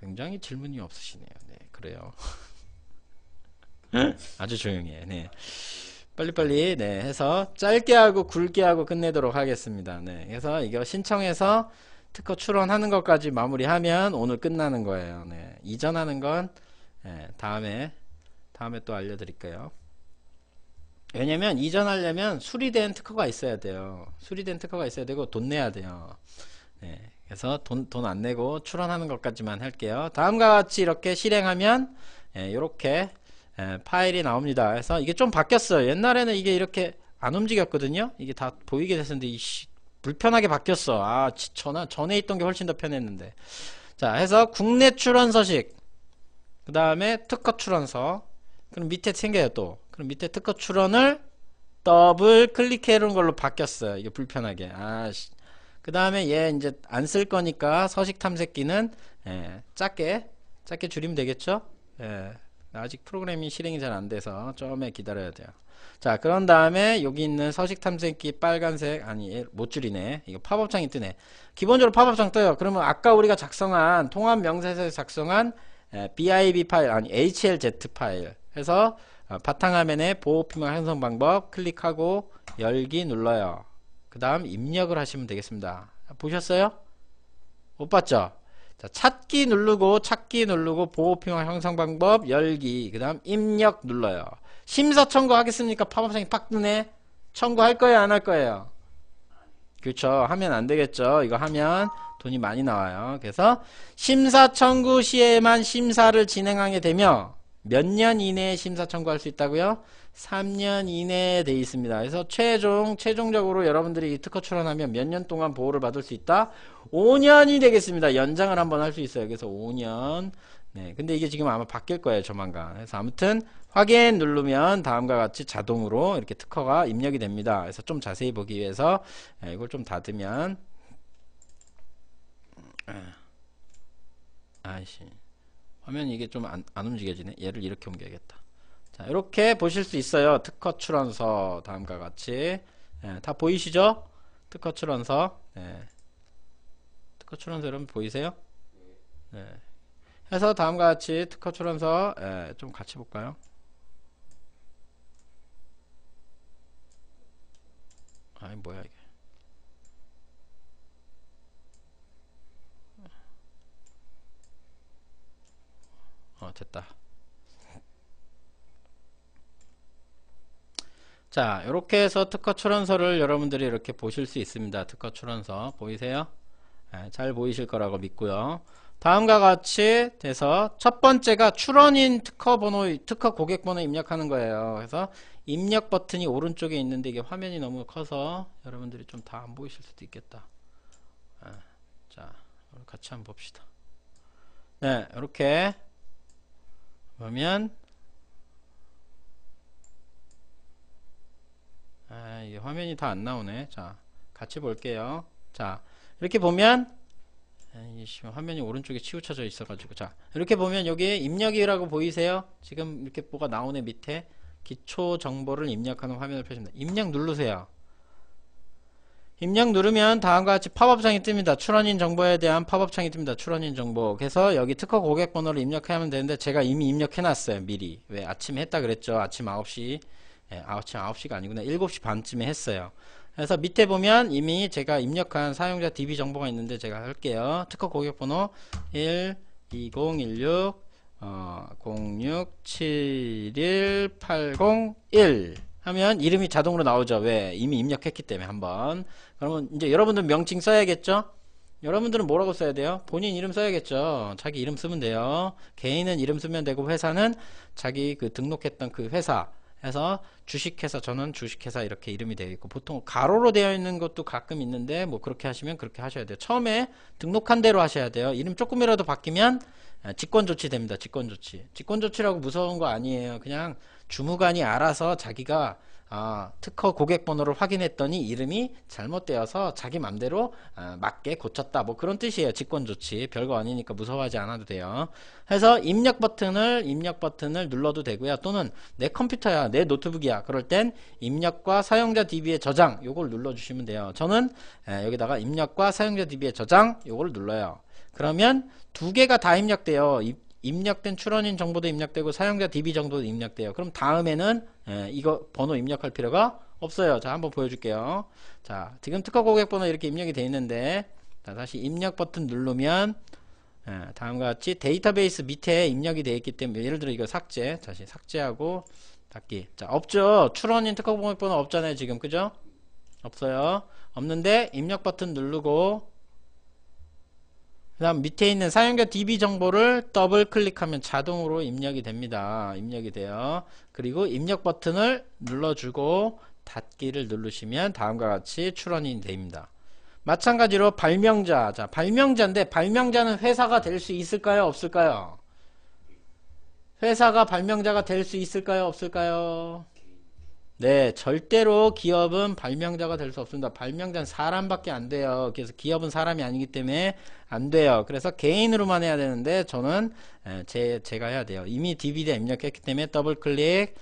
굉장히 질문이 없으시네요. 네, 그래요. 아주 조용히 해. 네. 빨리빨리 네 해서 짧게 하고 굵게 하고 끝내도록 하겠습니다. 네. 그래서 이거 신청해서 특허 출원하는 것까지 마무리하면 오늘 끝나는 거예요. 네. 이전하는 건 네, 다음에 다음에 또 알려드릴게요. 왜냐면 이전하려면 수리된 특허가 있어야 돼요. 수리된 특허가 있어야 되고 돈 내야 돼요. 네, 그래서 돈 돈 안 내고 출원하는 것까지만 할게요. 다음과 같이 이렇게 실행하면 예, 이렇게 예, 파일이 나옵니다. 그래서 이게 좀 바뀌었어요. 옛날에는 이게 이렇게 안 움직였거든요. 이게 다 보이게 됐었는데 이씨 불편하게 바뀌었어. 아, 전 전에 있던 게 훨씬 더 편했는데. 자, 해서 국내 출원서식. 그 다음에 특허 출원서. 그럼 밑에 생겨요, 또. 그럼 밑에 특허 출원을 더블 클릭해놓은 걸로 바뀌었어요. 이게 불편하게. 아씨. 그 다음에 얘 이제 안 쓸 거니까 서식 탐색기는 예, 작게, 작게 줄이면 되겠죠? 예. 아직 프로그램이 실행이 잘 안 돼서 좀에 기다려야 돼요. 자 그런 다음에 여기 있는 서식 탐색기 빨간색 아니 예, 못 줄이네 이거 팝업창이 뜨네 기본적으로 팝업창 떠요 그러면 아까 우리가 작성한 통합 명세서에 작성한 BIB 파일 아니 HLZ 파일 해서 어, 바탕화면에 보호피망 형성 방법 클릭하고 열기 눌러요 그 다음 입력을 하시면 되겠습니다 보셨어요? 못 봤죠? 자, 찾기 누르고 찾기 누르고 보호피망 형성 방법 열기 그 다음 입력 눌러요 심사 청구하겠습니까? 팝업생이 팍 뜨네. 청구할 거예요? 안 할 거예요? 그렇죠. 하면 안 되겠죠. 이거 하면 돈이 많이 나와요. 그래서 심사 청구 시에만 심사를 진행하게 되며 몇 년 이내에 심사 청구할 수 있다고요? 3년 이내에 돼 있습니다. 그래서 최종 최종적으로 여러분들이 특허 출원하면 몇 년 동안 보호를 받을 수 있다? 5년이 되겠습니다. 연장을 한번 할 수 있어요. 그래서 5년 네, 근데 이게 지금 아마 바뀔 거예요, 조만간. 그래서 아무튼 확인 누르면 다음과 같이 자동으로 이렇게 특허가 입력이 됩니다. 그래서 좀 자세히 보기 위해서 네, 이걸 좀 닫으면 네. 아이씨 화면 이게 좀 안 안 움직여지네. 얘를 이렇게 옮겨야겠다. 자, 이렇게 보실 수 있어요. 특허 출원서 다음과 같이 네, 다 보이시죠? 특허 출원서 네. 특허 출원서 여러분 보이세요? 네. 해서 다음과 같이 특허 출원서 에, 예, 좀 같이 볼까요? 아니 뭐야 이게 어 됐다 자 이렇게 해서 특허 출원서를 여러분들이 이렇게 보실 수 있습니다 특허 출원서 보이세요? 네, 잘 보이실 거라고 믿고요 다음과 같이 돼서 첫 번째가 출원인 특허 번호, 특허 고객 번호 입력하는 거예요. 그래서 입력 버튼이 오른쪽에 있는데 이게 화면이 너무 커서 여러분들이 좀 다 안 보이실 수도 있겠다. 아, 자, 같이 한번 봅시다. 네, 이렇게 보면 아, 이게 화면이 다 안 나오네. 자, 같이 볼게요. 자, 이렇게 보면 예, 화면이 오른쪽에 치우쳐져 있어가지고 자 이렇게 보면 여기 입력이라고 보이세요? 지금 이렇게 뭐가 나오네 밑에 기초 정보를 입력하는 화면을 펴줍니다. 입력 누르세요. 입력 누르면 다음과 같이 팝업창이 뜹니다. 출원인 정보에 대한 팝업창이 뜹니다. 출원인 정보. 그래서 여기 특허 고객 번호를 입력하면 되는데 제가 이미 입력해놨어요. 미리. 왜 아침에 했다 그랬죠? 아침 9시. 네, 예, 아침 9시가 아니구나. 7시 반쯤에 했어요. 그래서 밑에 보면 이미 제가 입력한 사용자 DB 정보가 있는데 제가 할게요. 특허 고객번호 1 2016 어, 0 6 7 1 8 0 1 하면 이름이 자동으로 나오죠. 왜? 이미 입력했기 때문에 한번. 그러면 이제 여러분들 명칭 써야겠죠? 여러분들은 뭐라고 써야 돼요? 본인 이름 써야겠죠. 자기 이름 쓰면 돼요. 개인은 이름 쓰면 되고 회사는 자기 그 등록했던 그 회사 해서 주식회사 저는 주식회사 이렇게 이름이 되어 있고 보통 가로로 되어 있는 것도 가끔 있는데 뭐 그렇게 하시면 그렇게 하셔야 돼요. 처음에 등록한 대로 하셔야 돼요. 이름 조금이라도 바뀌면 예, 직권조치 됩니다. 직권조치. 직권조치라고 무서운 거 아니에요. 그냥 주무관이 알아서 자기가 아, 특허 고객 번호를 확인했더니 이름이 잘못되어서 자기 맘대로 아, 맞게 고쳤다 뭐 그런 뜻이에요 직권 조치 별거 아니니까 무서워하지 않아도 돼요 그래서 입력 버튼을 입력 버튼을 눌러도 되고요 또는 내 컴퓨터야 내 노트북이야 그럴 땐 입력과 사용자 DB의 저장 요걸 눌러주시면 돼요 저는 에, 여기다가 입력과 사용자 DB의 저장 요걸 눌러요 그러면 두 개가 다 입력돼요. 입력된 출원인 정보도 입력되고 사용자 DB 정보도 입력돼요. 그럼 다음에는 예, 이거 번호 입력할 필요가 없어요. 자 한번 보여줄게요. 자 지금 특허 고객 번호 이렇게 입력이 되어 있는데 자, 다시 입력 버튼 누르면 예, 다음과 같이 데이터베이스 밑에 입력이 되어 있기 때문에 예를 들어 이거 삭제 다시 삭제하고 닫기 자 없죠 출원인 특허 고객번호 없잖아요 지금 그죠 없어요 없는데 입력 버튼 누르고 그 다음 밑에 있는 사용자 DB 정보를 더블 클릭하면 자동으로 입력이 됩니다. 입력이 돼요. 그리고 입력 버튼을 눌러주고 닫기를 누르시면 다음과 같이 출원이 됩니다. 마찬가지로 발명자. 자, 발명자인데 발명자는 회사가 될 수 있을까요? 없을까요? 회사가 발명자가 될 수 있을까요? 없을까요? 네, 절대로 기업은 발명자가 될 수 없습니다. 발명자는 사람밖에 안 돼요. 그래서 기업은 사람이 아니기 때문에 안 돼요. 그래서 개인으로만 해야 되는데 저는 제, 제가 해야 돼요. 이미 DBD에 입력했기 때문에 더블 클릭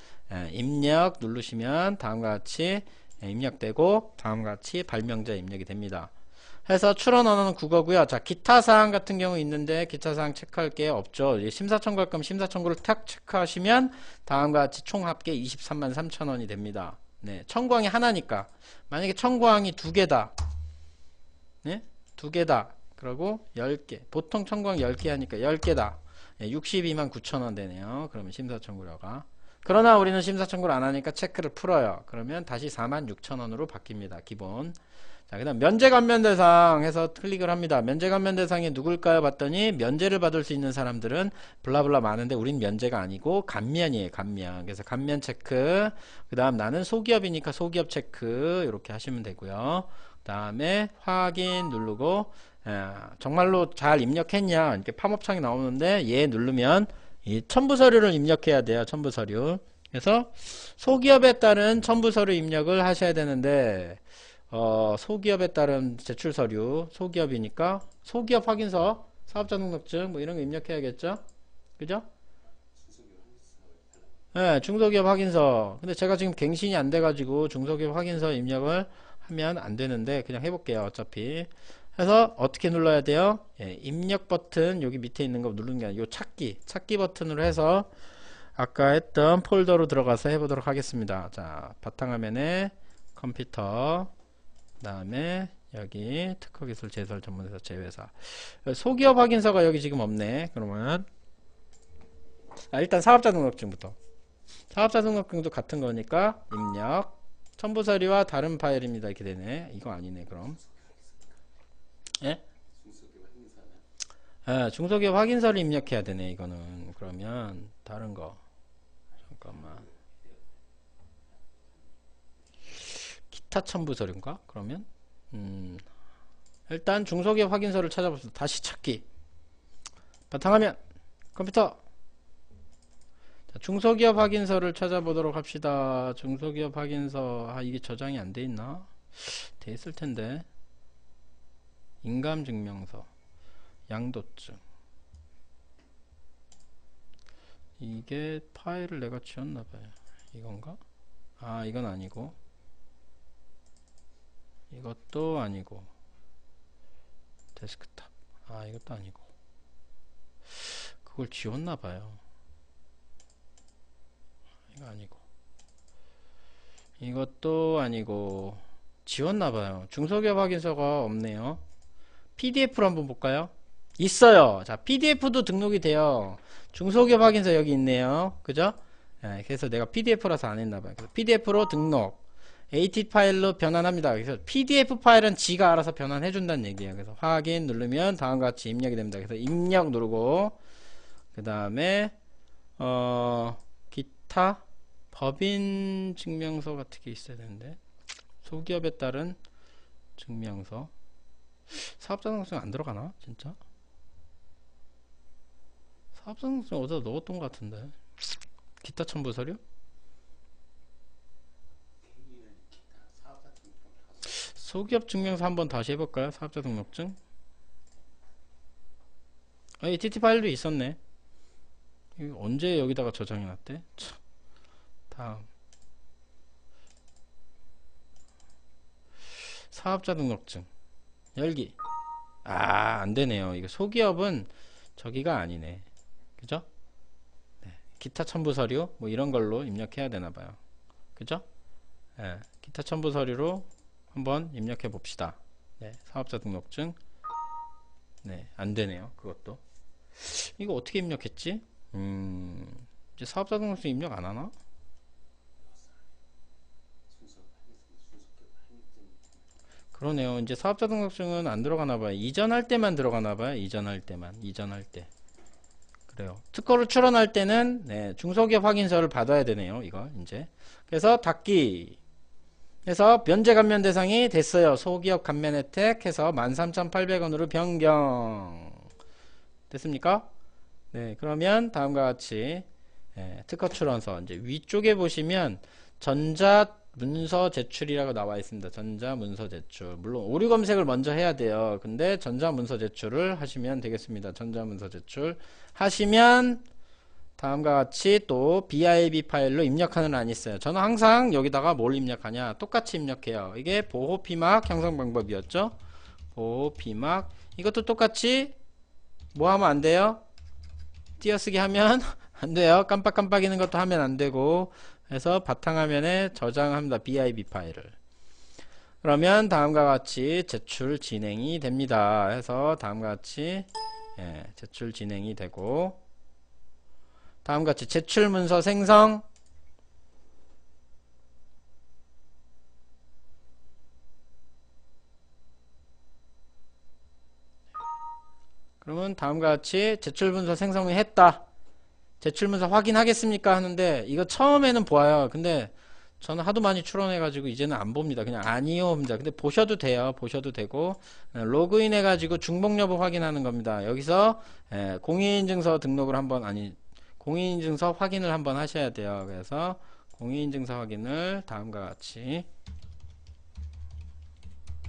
입력 누르시면 다음과 같이 입력되고 다음과 같이 발명자 입력이 됩니다. 해서 출원어는 국어고요. 자, 기타 사항 같은 경우 있는데 기타 사항 체크할 게 없죠. 예, 심사청구할끔 심사청구를 탁 체크하시면 다음과 같이 총 합계 23만 3천 원이 됩니다. 네, 청구항이 하나니까 만약에 청구항이 두 개다. 네? 두 개다. 그리고 10개. 보통 청구항 10개 하니까 10개다. 네, 예, 62만 9천 원 되네요. 그러면 심사청구료가 그러나 우리는 심사청구를 안 하니까 체크를 풀어요. 그러면 다시 4만 6천 원으로 바뀝니다. 기본. 자, 그 다음 면제감면대상 해서 클릭을 합니다. 면제감면대상이 누굴까요? 봤더니 면제를 받을 수 있는 사람들은 블라블라 많은데 우린 면제가 아니고 감면이에요. 감면. 그래서 감면 체크 그 다음 나는 소기업이니까 소기업 체크 이렇게 하시면 되고요. 그 다음에 확인 누르고 에, 예, 정말로 잘 입력했냐 이렇게 팝업창이 나오는데 얘 누르면 이 첨부 서류를 입력해야 돼요. 첨부 서류. 그래서 소기업에 따른 첨부 서류 입력을 하셔야 되는데 어, 소기업에 따른 제출 서류, 소기업이니까 소기업 확인서, 사업자 등록증 뭐 이런 거 입력해야겠죠? 그죠? 네, 중소기업 확인서. 근데 제가 지금 갱신이 안 돼가지고 중소기업 확인서 입력을 하면 안 되는데 그냥 해볼게요. 어차피. 해서 어떻게 눌러야 돼요? 예, 입력 버튼 여기 밑에 있는 거 누르는 게 아니라 요 찾기, 찾기 버튼으로 해서 아까 했던 폴더로 들어가서 해보도록 하겠습니다. 자, 바탕화면에 컴퓨터 그 다음에 여기 특허기술 제설 전문회사 제외사 소기업 확인서가 여기 지금 없네 그러면 아, 일단 사업자 등록증부터 사업자 등록증도 같은 거니까 입력 첨부 서류와 다른 파일입니다 이렇게 되네 이거 아니네 그럼 예? 예, 중소기업 확인서를 입력해야 되네 이거는 그러면 다른 거 잠깐만 2차 첨부설인가 그러면 음, 일단 중소기업 확인서를 찾아봅시다. 다시 찾기 바탕화면 컴퓨터 자, 중소기업 확인서를 찾아보도록 합시다. 중소기업 확인서 아 이게 저장이 안 돼 있나? 돼 있을 텐데 인감증명서 양도증 이게 파일을 내가 지웠나봐요 이건가? 아 이건 아니고 이것도 아니고 데스크탑 아 이것도 아니고 그걸 지웠나봐요 이거 아니고 이것도 아니고 지웠나봐요 중소기업 확인서가 없네요 PDF로 한번 볼까요 있어요 자 PDF도 등록이 돼요 중소기업 확인서 여기 있네요 그죠 네, 그래서 내가 PDF라서 안했나봐요 PDF로 등록 AT 파일로 변환합니다. 그래서 PDF 파일은 지가 알아서 변환해 준다는 얘기예요. 그래서 확인 누르면 다음과 같이 입력이 됩니다. 그래서 입력 누르고 그 다음에 어 기타 법인 증명서 같은 게 있어야 되는데 소기업에 따른 증명서 사업자 등록증 안 들어가나 진짜 사업자 등록증 어디다 넣었던 것 같은데 기타 첨부 서류 소기업 증명서 한번 다시 해볼까요? 사업자 등록증 아, 이 TT 파일도 있었네 언제 여기다가 저장해놨대? 다음 사업자 등록증 열기 아 안되네요 이거 소기업은 저기가 아니네 그죠? 네. 기타 첨부 서류 뭐 이런 걸로 입력해야 되나봐요 그죠? 예. 기타 첨부 서류로 한번 입력해 봅시다 네, 사업자 등록증 네, 안되네요 그것도 이거 어떻게 입력했지? 음, 이제 사업자 등록증 입력 안하나? 그러네요 이제 사업자 등록증은 안 들어가나봐요 이전할 때만 들어가나봐요 이전할 때만 이전할 때 그래요. 특허를 출원할 때는 네, 중소기업 확인서를 받아야 되네요. 이거 이제. 그래서 닫기 그래서 면제 감면 대상이 됐어요. 소기업 감면 혜택 해서 13,800원으로 변경. 됐습니까? 네, 그러면 다음과 같이 예, 특허 출원서 이제 위쪽에 보시면 전자 문서 제출이라고 나와 있습니다. 전자 문서 제출. 물론 오류 검색을 먼저 해야 돼요. 근데 전자 문서 제출을 하시면 되겠습니다. 전자 문서 제출 하시면 다음과 같이 또 BIB 파일로 입력하는 안이 있어요. 저는 항상 여기다가 뭘 입력하냐? 똑같이 입력해요. 이게 보호피막 형성 방법이었죠? 보호피막. 이것도 똑같이 뭐 하면 안 돼요? 띄어쓰기 하면 안 돼요. 깜빡깜빡이는 것도 하면 안 되고. 해서 바탕화면에 저장합니다. BIB 파일을. 그러면 다음과 같이 제출 진행이 됩니다. 해서 다음과 같이 예, 제출 진행이 되고 다음같이 제출문서 생성 그러면 다음 같이 제출문서 생성을 했다 제출문서 확인하겠습니까 하는데 이거 처음에는 보아요 근데 저는 하도 많이 출원해 가지고 이제는 안 봅니다 그냥 아니요 합니다 근데 보셔도 돼요 보셔도 되고 예, 로그인 해 가지고 중복 여부 확인하는 겁니다 여기서 예, 공인인증서 등록을 한번 아니 공인인증서 확인을 한번 하셔야 돼요. 그래서 공인인증서 확인을 다음과 같이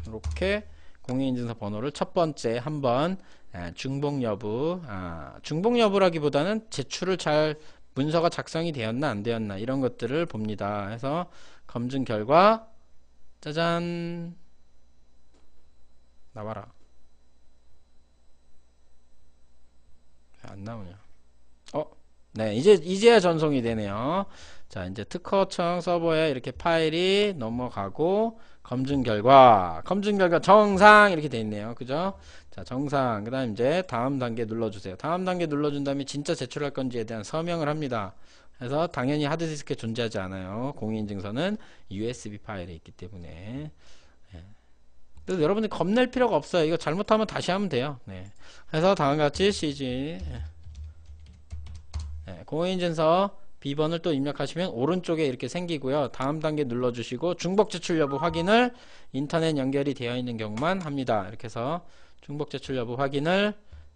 이렇게 공인인증서 번호를 첫 번째 한번 예, 중복 여부 아, 중복 여부라기보다는 제출을 잘 문서가 작성이 되었나 안 되었나 이런 것들을 봅니다. 해서 검증 결과 짜잔 나와라 안 나오냐 네, 이제, 이제야 전송이 되네요. 자, 이제 특허청 서버에 이렇게 파일이 넘어가고, 검증 결과, 검증 결과 정상 이렇게 돼 있네요. 그죠? 자, 정상. 그 다음 이제 다음 단계 눌러주세요. 다음 단계 눌러준 다음에 진짜 제출할 건지에 대한 서명을 합니다. 그래서 당연히 하드디스크에 존재하지 않아요. 공인증서는 USB 파일에 있기 때문에. 네. 그래서 여러분들 겁낼 필요가 없어요. 이거 잘못하면 다시 하면 돼요. 네. 그래서 다음과 같이 CG. 네. 네, 공인인증서 B번을 또 입력하시면 오른쪽에 이렇게 생기고요. 다음 단계 눌러주시고 중복 제출 여부 확인을 인터넷 연결이 되어 있는 경우만 합니다. 이렇게 해서 중복 제출 여부 확인을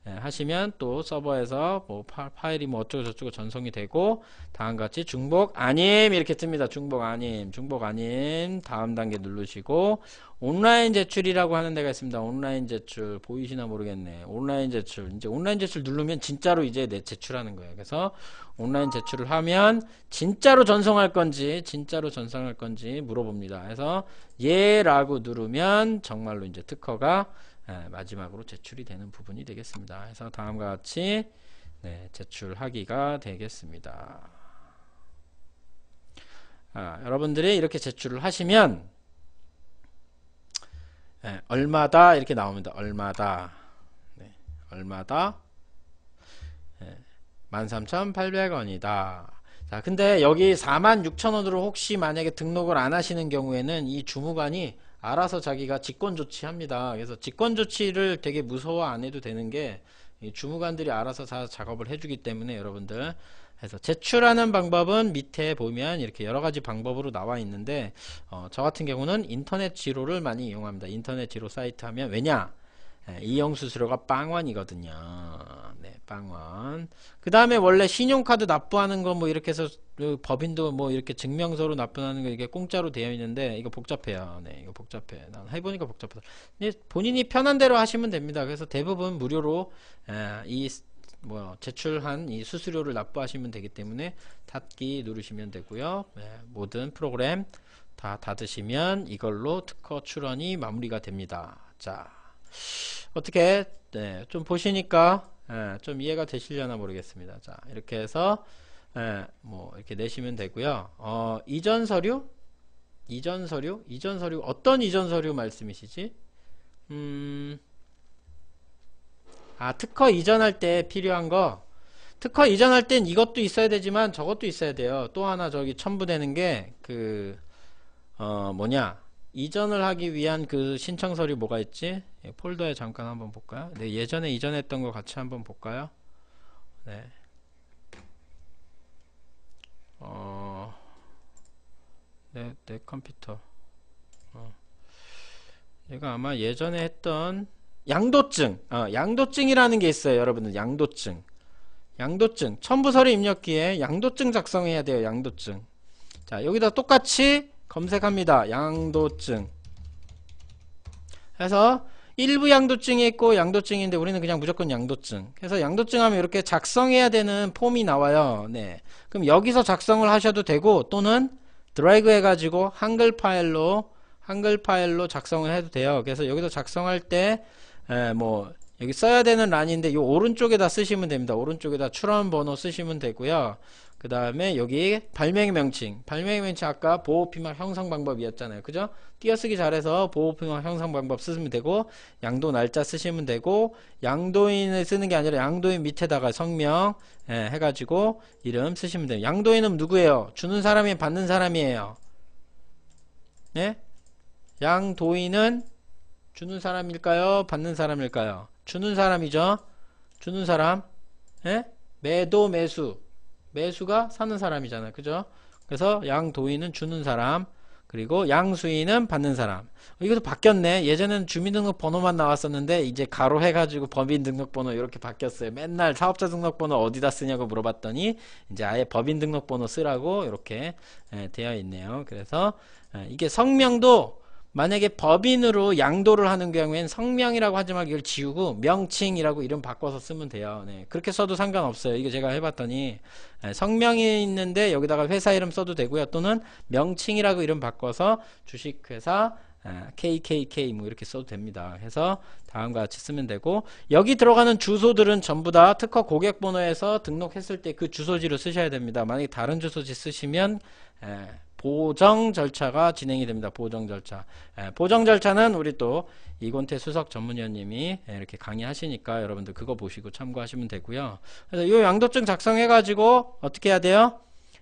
예, 하시면 또 서버에서 뭐 파, 일이뭐 어쩌고 저쩌고 전송이 되고 다음같이 중복 아님 이렇게 뜹니다 중복 아님 중복 아님 다음 단계 누르시고 온라인 제출이라고 하는 데가 있습니다 온라인 제출 보이시나 모르겠네 온라인 제출 이제 온라인 제출 누르면 진짜로 이제 내 제출하는 거예요 그래서 온라인 제출을 하면 진짜로 전송할 건지 진짜로 전송할 건지 물어봅니다 그래서 예라고 누르면 정말로 이제 특허가 예, 마지막으로 제출이 되는 부분이 되겠습니다. 해서 다음과 같이 네, 제출하기가 되겠습니다. 아, 여러분들이 이렇게 제출을 하시면 네, 얼마다 이렇게 나옵니다. 얼마다 네, 얼마다 네, 예, 13,800원이다. 자, 근데 여기 46,000원으로 혹시 만약에 등록을 안 하시는 경우에는 이 주무관이 알아서 자기가 직권 조치합니다. 그래서 직권 조치를 되게 무서워 안 해도 되는 게 주무관들이 알아서 다 작업을 해주기 때문에 여러분들 그래서 제출하는 방법은 밑에 보면 이렇게 여러 가지 방법으로 나와 있는데 어, 저 같은 경우는 인터넷 지로를 많이 이용합니다. 인터넷 지로 사이트 하면 왜냐 네, 이용수수료가 빵원이거든요. 네, 빵원. 그 다음에 원래 신용카드 납부하는 거 뭐 이렇게 해서 그 법인도 뭐 이렇게 증명서로 납부하는 거 이게 공짜로 되어 있는데 이거 복잡해요. 네, 이거 복잡해. 난 해보니까 복잡하다. 본인이 편한 대로 하시면 됩니다. 그래서 대부분 무료로 에, 이 뭐, 제출한 이 수수료를 납부하시면 되기 때문에 닫기 누르시면 되고요. 네, 모든 프로그램 다 닫으시면 이걸로 특허 출원이 마무리가 됩니다. 자. 어떻게 네, 좀 보시니까 예, 좀 이해가 되시려나 모르겠습니다. 자 이렇게 해서 예, 뭐 이렇게 내시면 되고요. 어, 이전 서류, 이전 서류, 이전 서류 어떤 이전 서류 말씀이시지? 음, 아 특허 이전할 때 필요한 거. 특허 이전할 땐 이것도 있어야 되지만 저것도 있어야 돼요. 또 하나 저기 첨부되는 게그어 뭐냐 이전을 하기 위한 그 신청서류 뭐가 있지? 폴더에 잠깐 한번 볼까요? 네, 예전에 이전했던 거 같이 한번 볼까요? 네. 어, 내, 네, 내 컴퓨터. 어. 내가 아마 예전에 했던 양도증. 어, 양도증이라는 게 있어요, 여러분들. 양도증. 양도증. 첨부 서류 입력기에 양도증 작성해야 돼요, 양도증. 자, 여기다 똑같이 검색합니다. 양도증 그래서 일부 양도증이 있고 양도증인데 우리는 그냥 무조건 양도증 그래서 양도증 하면 이렇게 작성해야 되는 폼이 나와요 네. 그럼 여기서 작성을 하셔도 되고 또는 드래그 해가지고 한글 파일로 한글 파일로 작성을 해도 돼요 그래서 여기서 작성할 때 뭐 여기 써야 되는 란인데 이 오른쪽에다 쓰시면 됩니다 오른쪽에다 출원 번호 쓰시면 되고요 그 다음에 여기 발명의 명칭 발명의 명칭 아까 보호피막 형성 방법이었잖아요 그죠 띄어쓰기 잘해서 보호피막 형성 방법 쓰시면 되고 양도 날짜 쓰시면 되고 양도인을 쓰는 게 아니라 양도인 밑에다가 성명 예, 해가지고 이름 쓰시면 돼요 양도인은 누구예요 주는 사람이 받는 사람이에요 예? 양도인은 주는 사람일까요 받는 사람일까요 주는 사람이죠 주는 사람 예? 매도 매수 매수가 사는 사람이잖아요. 그죠? 그래서 양도인은 주는 사람, 그리고 양수인은 받는 사람. 이것도 바뀌었네. 예전에는 주민등록번호만 나왔었는데 이제 가로 해가지고 법인등록번호 이렇게 바뀌었어요. 맨날 사업자 등록번호 어디다 쓰냐고 물어봤더니 이제 아예 법인등록번호 쓰라고 이렇게 예, 되어 있네요. 그래서 예, 이게 성명도 만약에 법인으로 양도를 하는 경우에는 성명이라고 하지만 이걸 지우고 명칭이라고 이름 바꿔서 쓰면 돼요. 네. 그렇게 써도 상관없어요. 이게 제가 해봤더니 네, 성명이 있는데 여기다가 회사 이름 써도 되고요. 또는 명칭이라고 이름 바꿔서 주식회사 KKK 아, 뭐 이렇게 써도 됩니다. 해서 다음과 같이 쓰면 되고 여기 들어가는 주소들은 전부 다 특허 고객번호에서 등록했을 때 그 주소지로 쓰셔야 됩니다. 만약에 다른 주소지 쓰시면 보정 절차가 진행이 됩니다. 보정 절차. 예, 보정 절차는 우리 또 이곤태 수석 전문위원님이 예, 이렇게 강의하시니까 여러분들 그거 보시고 참고하시면 되고요. 그래서 이 양도증 작성해가지고 어떻게 해야 돼요?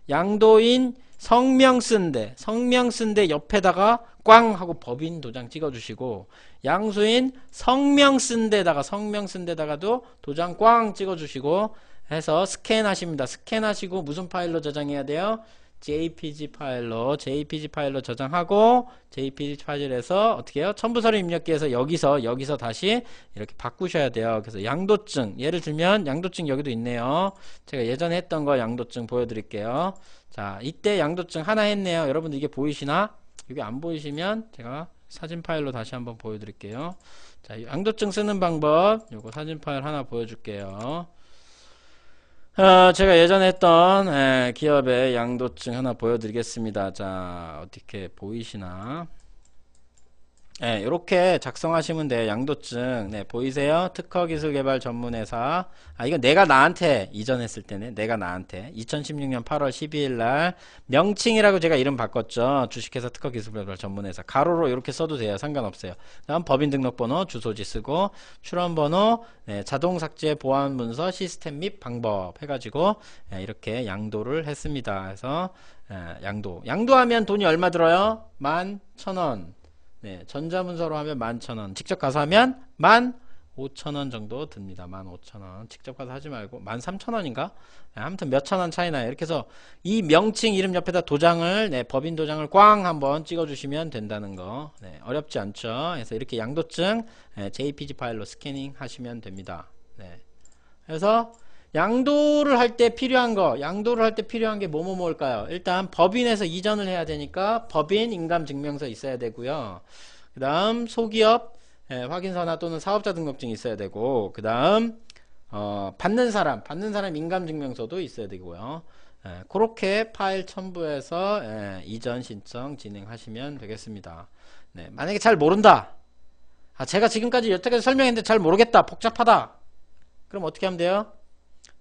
양도인 성명 쓴데 성명 쓴데 옆에다가 꽝 하고 법인 도장 찍어주시고 양수인 성명 쓴데다가 성명 쓴데다가도 도장 꽝 찍어주시고 해서 스캔하십니다. 스캔하시고 무슨 파일로 저장해야 돼요? jpg 파일로 jpg 파일로 저장하고 jpg 파일에서 어떻게 해요? 첨부서류 입력기에서 여기서 여기서 다시 이렇게 바꾸셔야 돼요. 그래서 양도증 예를 들면 양도증 여기도 있네요. 제가 예전에 했던 거 양도증 보여드릴게요. 자 이때 양도증 하나 했네요. 여러분들 이게 보이시나? 이게 안 보이시면 제가 사진 파일로 다시 한번 보여드릴게요. 자 양도증 쓰는 방법 요거 사진 파일 하나 보여줄게요. 아, 제가 예전에 했던 예, 기업의 양도증 하나 보여드리겠습니다. 자, 어떻게 보이시나? 네, 이렇게 작성하시면 돼요. 양도증. 네, 보이세요? 특허기술개발 전문회사. 아, 이거 내가 나한테 이전했을 때네. 내가 나한테. 2016년 8월 12일 날 명칭이라고 제가 이름 바꿨죠. 주식회사 특허기술개발 전문회사. 가로로 이렇게 써도 돼요. 상관없어요. 다음 법인등록번호, 주소지 쓰고 출원번호, 네, 자동삭제 보안문서 시스템 및 방법 해가지고 네, 이렇게 양도를 했습니다. 그래서 네, 양도. 양도하면 돈이 얼마 들어요? 만 천원. 네, 전자문서로 하면 11,000원 직접 가서 하면 15,000원 정도 듭니다 15,000원 직접 가서 하지 말고 13,000원인가 네, 아무튼 몇천 원 차이나요 이렇게 해서 이 명칭 이름 옆에다 도장을 네, 법인 도장을 꽝 한번 찍어주시면 된다는 거 네, 어렵지 않죠 그래서 이렇게 양도증 JPG 네, 파일로 스캐닝 하시면 됩니다 네, 그래서 양도를 할 때 필요한 거 양도를 할 때 필요한 게 뭐뭐 뭘까요 일단 법인에서 이전을 해야 되니까 법인 인감증명서 있어야 되고요 그 다음 소기업 예, 확인서나 또는 사업자 등록증 있어야 되고 그 다음 어, 받는 사람 받는 사람 인감증명서도 있어야 되고요 예, 그렇게 파일 첨부해서 예, 이전 신청 진행하시면 되겠습니다 네, 만약에 잘 모른다 아, 제가 지금까지 여태까지 설명했는데 잘 모르겠다 복잡하다 그럼 어떻게 하면 돼요?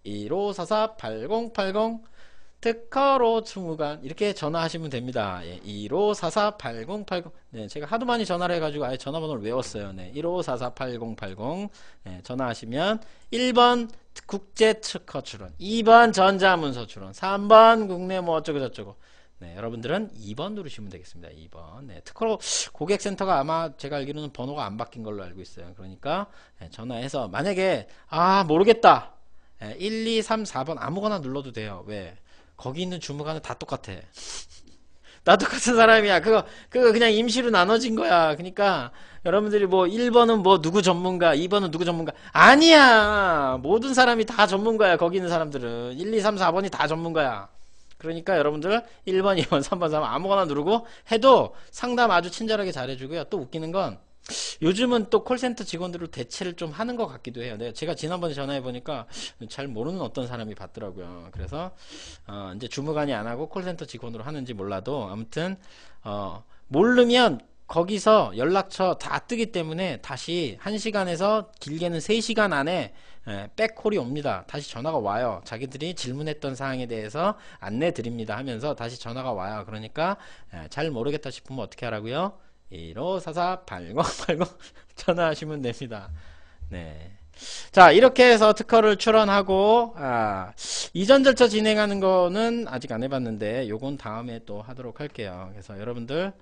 1544-8080 특허로 추무관 이렇게 전화하시면 됩니다. 예, 1544-8080 네, 제가 하도 많이 전화를 해가지고 아예 전화번호를 외웠어요. 네, 1544-8080 네, 전화하시면 1번 국제 특허 출원 2번 전자문서 출원 3번 국내 뭐 어쩌고 저쩌고 네, 여러분들은 2번 누르시면 되겠습니다. 2번. 네, 특허로 고객센터가 아마 제가 알기로는 번호가 안 바뀐 걸로 알고 있어요. 그러니까 네, 전화해서 만약에 아 모르겠다. 1, 2, 3, 4번 아무거나 눌러도 돼요. 왜? 거기 있는 주무관은 다 똑같아. 나 똑같은 사람이야. 그거, 그거 그냥 임시로 나눠진 거야. 그러니까 여러분들이 뭐 1번은 뭐 누구 전문가, 2번은 누구 전문가. 아니야! 모든 사람이 다 전문가야. 거기 있는 사람들은. 1, 2, 3, 4번이 다 전문가야. 그러니까 여러분들 1번, 2번, 3번, 4번 아무거나 누르고 해도 상담 아주 친절하게 잘해주고요. 또 웃기는 건 요즘은 또 콜센터 직원들을 대체를 좀 하는 것 같기도 해요. 네, 제가 지난번에 전화해 보니까 잘 모르는 어떤 사람이 받더라고요. 그래서 어, 이제 주무관이 안 하고 콜센터 직원으로 하는지 몰라도 아무튼 어, 모르면 거기서 연락처 다 뜨기 때문에 다시 1시간에서 길게는 3시간 안에 예, 백콜이 옵니다. 다시 전화가 와요. 자기들이 질문했던 사항에 대해서 안내 드립니다 하면서 다시 전화가 와요. 그러니까 예, 잘 모르겠다 싶으면 어떻게 하라고요? 1544-8080 전화하시면 됩니다. 네. 자 이렇게 해서 특허를 출원하고 아, 이전 절차 진행하는 거는 아직 안 해봤는데 요건 다음에 또 하도록 할게요 그래서 여러분들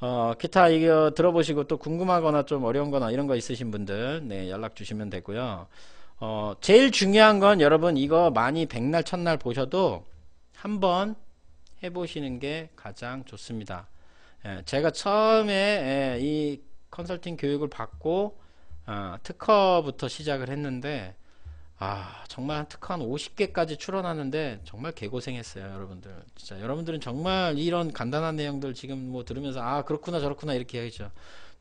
어, 기타 이거 들어보시고 또 궁금하거나 좀 어려운 거나 이런 거 있으신 분들 네 연락 주시면 되고요 어, 제일 중요한 건 여러분 이거 많이 백날 첫날 보셔도 한번 해보시는 게 가장 좋습니다 예, 제가 처음에 예, 이 컨설팅 교육을 받고 아, 특허부터 시작을 했는데 아 정말 특허 한 50개까지 출원하는데 정말 개고생했어요 여러분들 진짜 여러분들은 정말 이런 간단한 내용들 지금 뭐 들으면서 아 그렇구나 저렇구나 이렇게 해야죠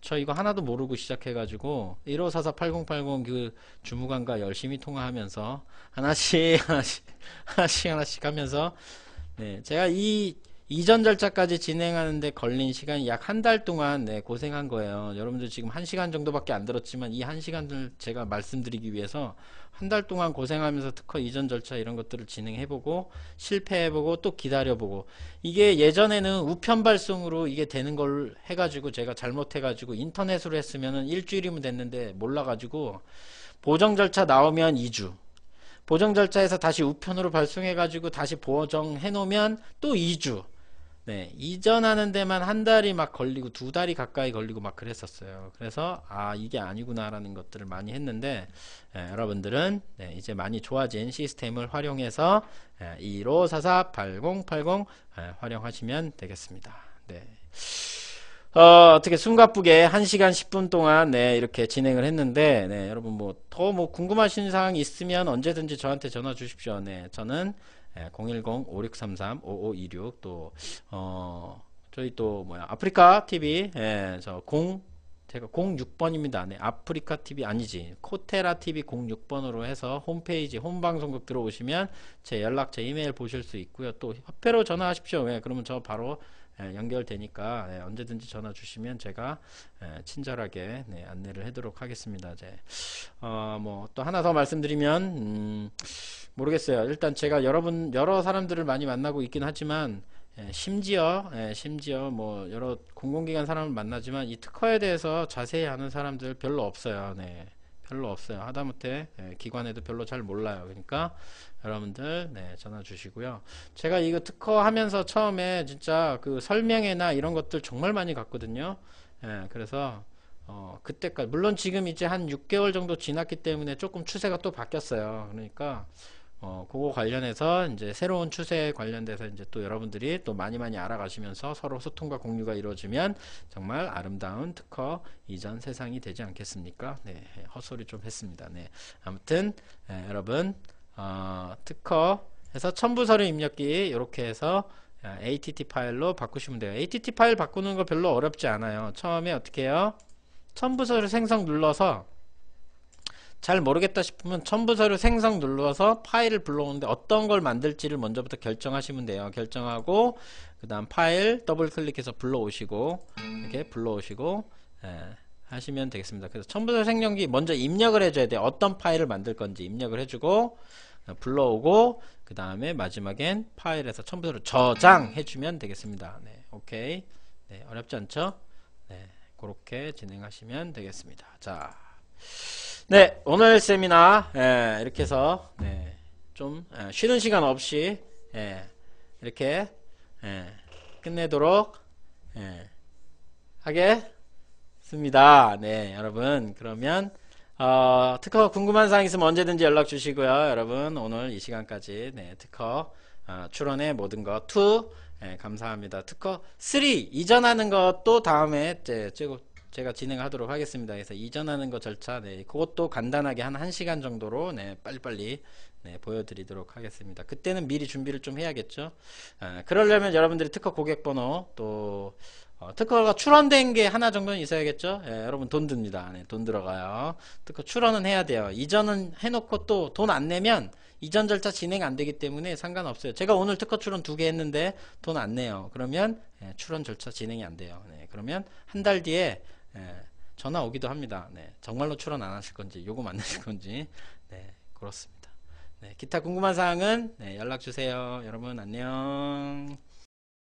저 이거 하나도 모르고 시작해가지고 1544-8080 그 주무관과 열심히 통화하면서 하나씩 하나씩 하나씩 하나씩 하면서 네 제가 이 이전 절차까지 진행하는데 걸린 시간이 약 한 달 동안 네, 고생한 거예요. 여러분들 지금 한시간 정도밖에 안 들었지만 이 한시간을 제가 말씀드리기 위해서 한 달 동안 고생하면서 특허 이전 절차 이런 것들을 진행해보고 실패해보고 또 기다려보고 이게 예전에는 우편 발송으로 이게 되는 걸 해가지고 제가 잘못해가지고 인터넷으로 했으면은 일주일이면 됐는데 몰라가지고 보정 절차 나오면 2주 보정 절차에서 다시 우편으로 발송해가지고 다시 보정해 놓으면 또 2주 네, 이전하는 데만 한 달이 막 걸리고 두 달이 가까이 걸리고 막 그랬었어요. 그래서 아 이게 아니구나라는 것들을 많이 했는데 예, 여러분들은 네, 이제 많이 좋아진 시스템을 활용해서 예, 1544-8080 예, 활용하시면 되겠습니다. 네. 어, 어떻게 숨가쁘게 1시간 10분 동안 네, 이렇게 진행을 했는데 네, 여러분 뭐 더뭐 뭐 궁금하신 사항 있으면 언제든지 저한테 전화 주십시오. 네, 저는 010-5633-5526또 예, 어, 저희 또 뭐야 아프리카 TV 예, 저공 제가 06번입니다. 네, 아프리카 TV 아니지. 코테라 TV 06번으로 해서 홈페이지 홈방송국 들어오시면 제 연락, 제 이메일 보실 수 있고요. 또 협회로 전화하십시오. 네, 그러면 저 바로 예, 연결되니까 예, 언제든지 전화 주시면 제가 예, 친절하게 네, 안내를 하도록 하겠습니다. 이제 어 뭐또 하나 더 말씀드리면 음 모르겠어요. 일단 제가 여러분 여러 사람들을 많이 만나고 있긴 하지만 심지어 심지어 뭐 여러 공공기관 사람을 만나지만 이 특허에 대해서 자세히 아는 사람들 별로 없어요. 네. 별로 없어요. 하다못해 예, 기관에도 별로 잘 몰라요. 그러니까 여러분들 네, 전화 주시고요. 제가 이거 특허 하면서 처음에 진짜 그 설명회나 이런 것들 정말 많이 갔거든요. 예, 그래서 어, 그때까지 물론 지금 이제 한 6개월 정도 지났기 때문에 조금 추세가 또 바뀌었어요. 그러니까 어, 그거 관련해서 이제 새로운 추세에 관련돼서 이제 또 여러분들이 또 많이 많이 알아가시면서 서로 소통과 공유가 이루어지면 정말 아름다운 특허 이전 세상이 되지 않겠습니까? 네, 예, 헛소리 좀 했습니다. 네, 아무튼 네, 여러분 어, 특허 에서 첨부 서류 입력기 이렇게 해서 예, ATT 파일로 바꾸시면 돼요. ATT 파일 바꾸는 거 별로 어렵지 않아요. 처음에 어떻게 해요? 첨부 서류 생성 눌러서 잘 모르겠다 싶으면 첨부서류 생성 눌러서 파일을 불러오는데 어떤 걸 만들지를 먼저부터 결정하시면 돼요 결정하고 그 다음 파일 더블 클릭해서 불러오시고 이렇게 불러오시고 예, 하시면 되겠습니다 그래서 첨부서류 생성기 먼저 입력을 해줘야 돼요 어떤 파일을 만들 건지 입력을 해주고 불러오고 그 다음에 마지막엔 파일에서 첨부서류 저장해주면 되겠습니다 네, 오케이 네, 어렵지 않죠 네, 그렇게 진행하시면 되겠습니다 자. 네, 오늘 세미나 예, 이렇게 해서 네, 좀 예, 쉬는 시간 없이 예, 이렇게 예, 끝내도록 예, 하겠습니다. 네, 여러분 그러면 어, 특허 궁금한 사항 있으면 언제든지 연락 주시고요. 여러분 오늘 이 시간까지 네, 특허 어, 출원의 모든 것2 예, 감사합니다. 특허 3 이전하는 것도 다음에 이제 제가 진행하도록 하겠습니다. 그래서 이전하는 것 절차, 네, 그것도 간단하게 한 1시간 정도로 네, 빨리빨리 네, 보여드리도록 하겠습니다. 그때는 미리 준비를 좀 해야겠죠. 아, 그러려면 여러분들이 특허 고객번호 또 어, 특허가 출원된 게 하나 정도는 있어야겠죠. 예, 여러분 돈 듭니다. 네, 돈 들어가요. 특허 출원은 해야 돼요. 이전은 해놓고 또 돈 안 내면 이전 절차 진행 안 되기 때문에 상관없어요. 제가 오늘 특허 출원 두 개 했는데 돈 안 내요. 그러면 예, 출원 절차 진행이 안 돼요. 네, 그러면 한 달 뒤에 예, 전화 오기도 합니다. 네, 정말로 출연 안 하실 건지 요금 안 내실 건지 네, 그렇습니다. 네, 기타 궁금한 사항은 네, 연락 주세요. 여러분 안녕.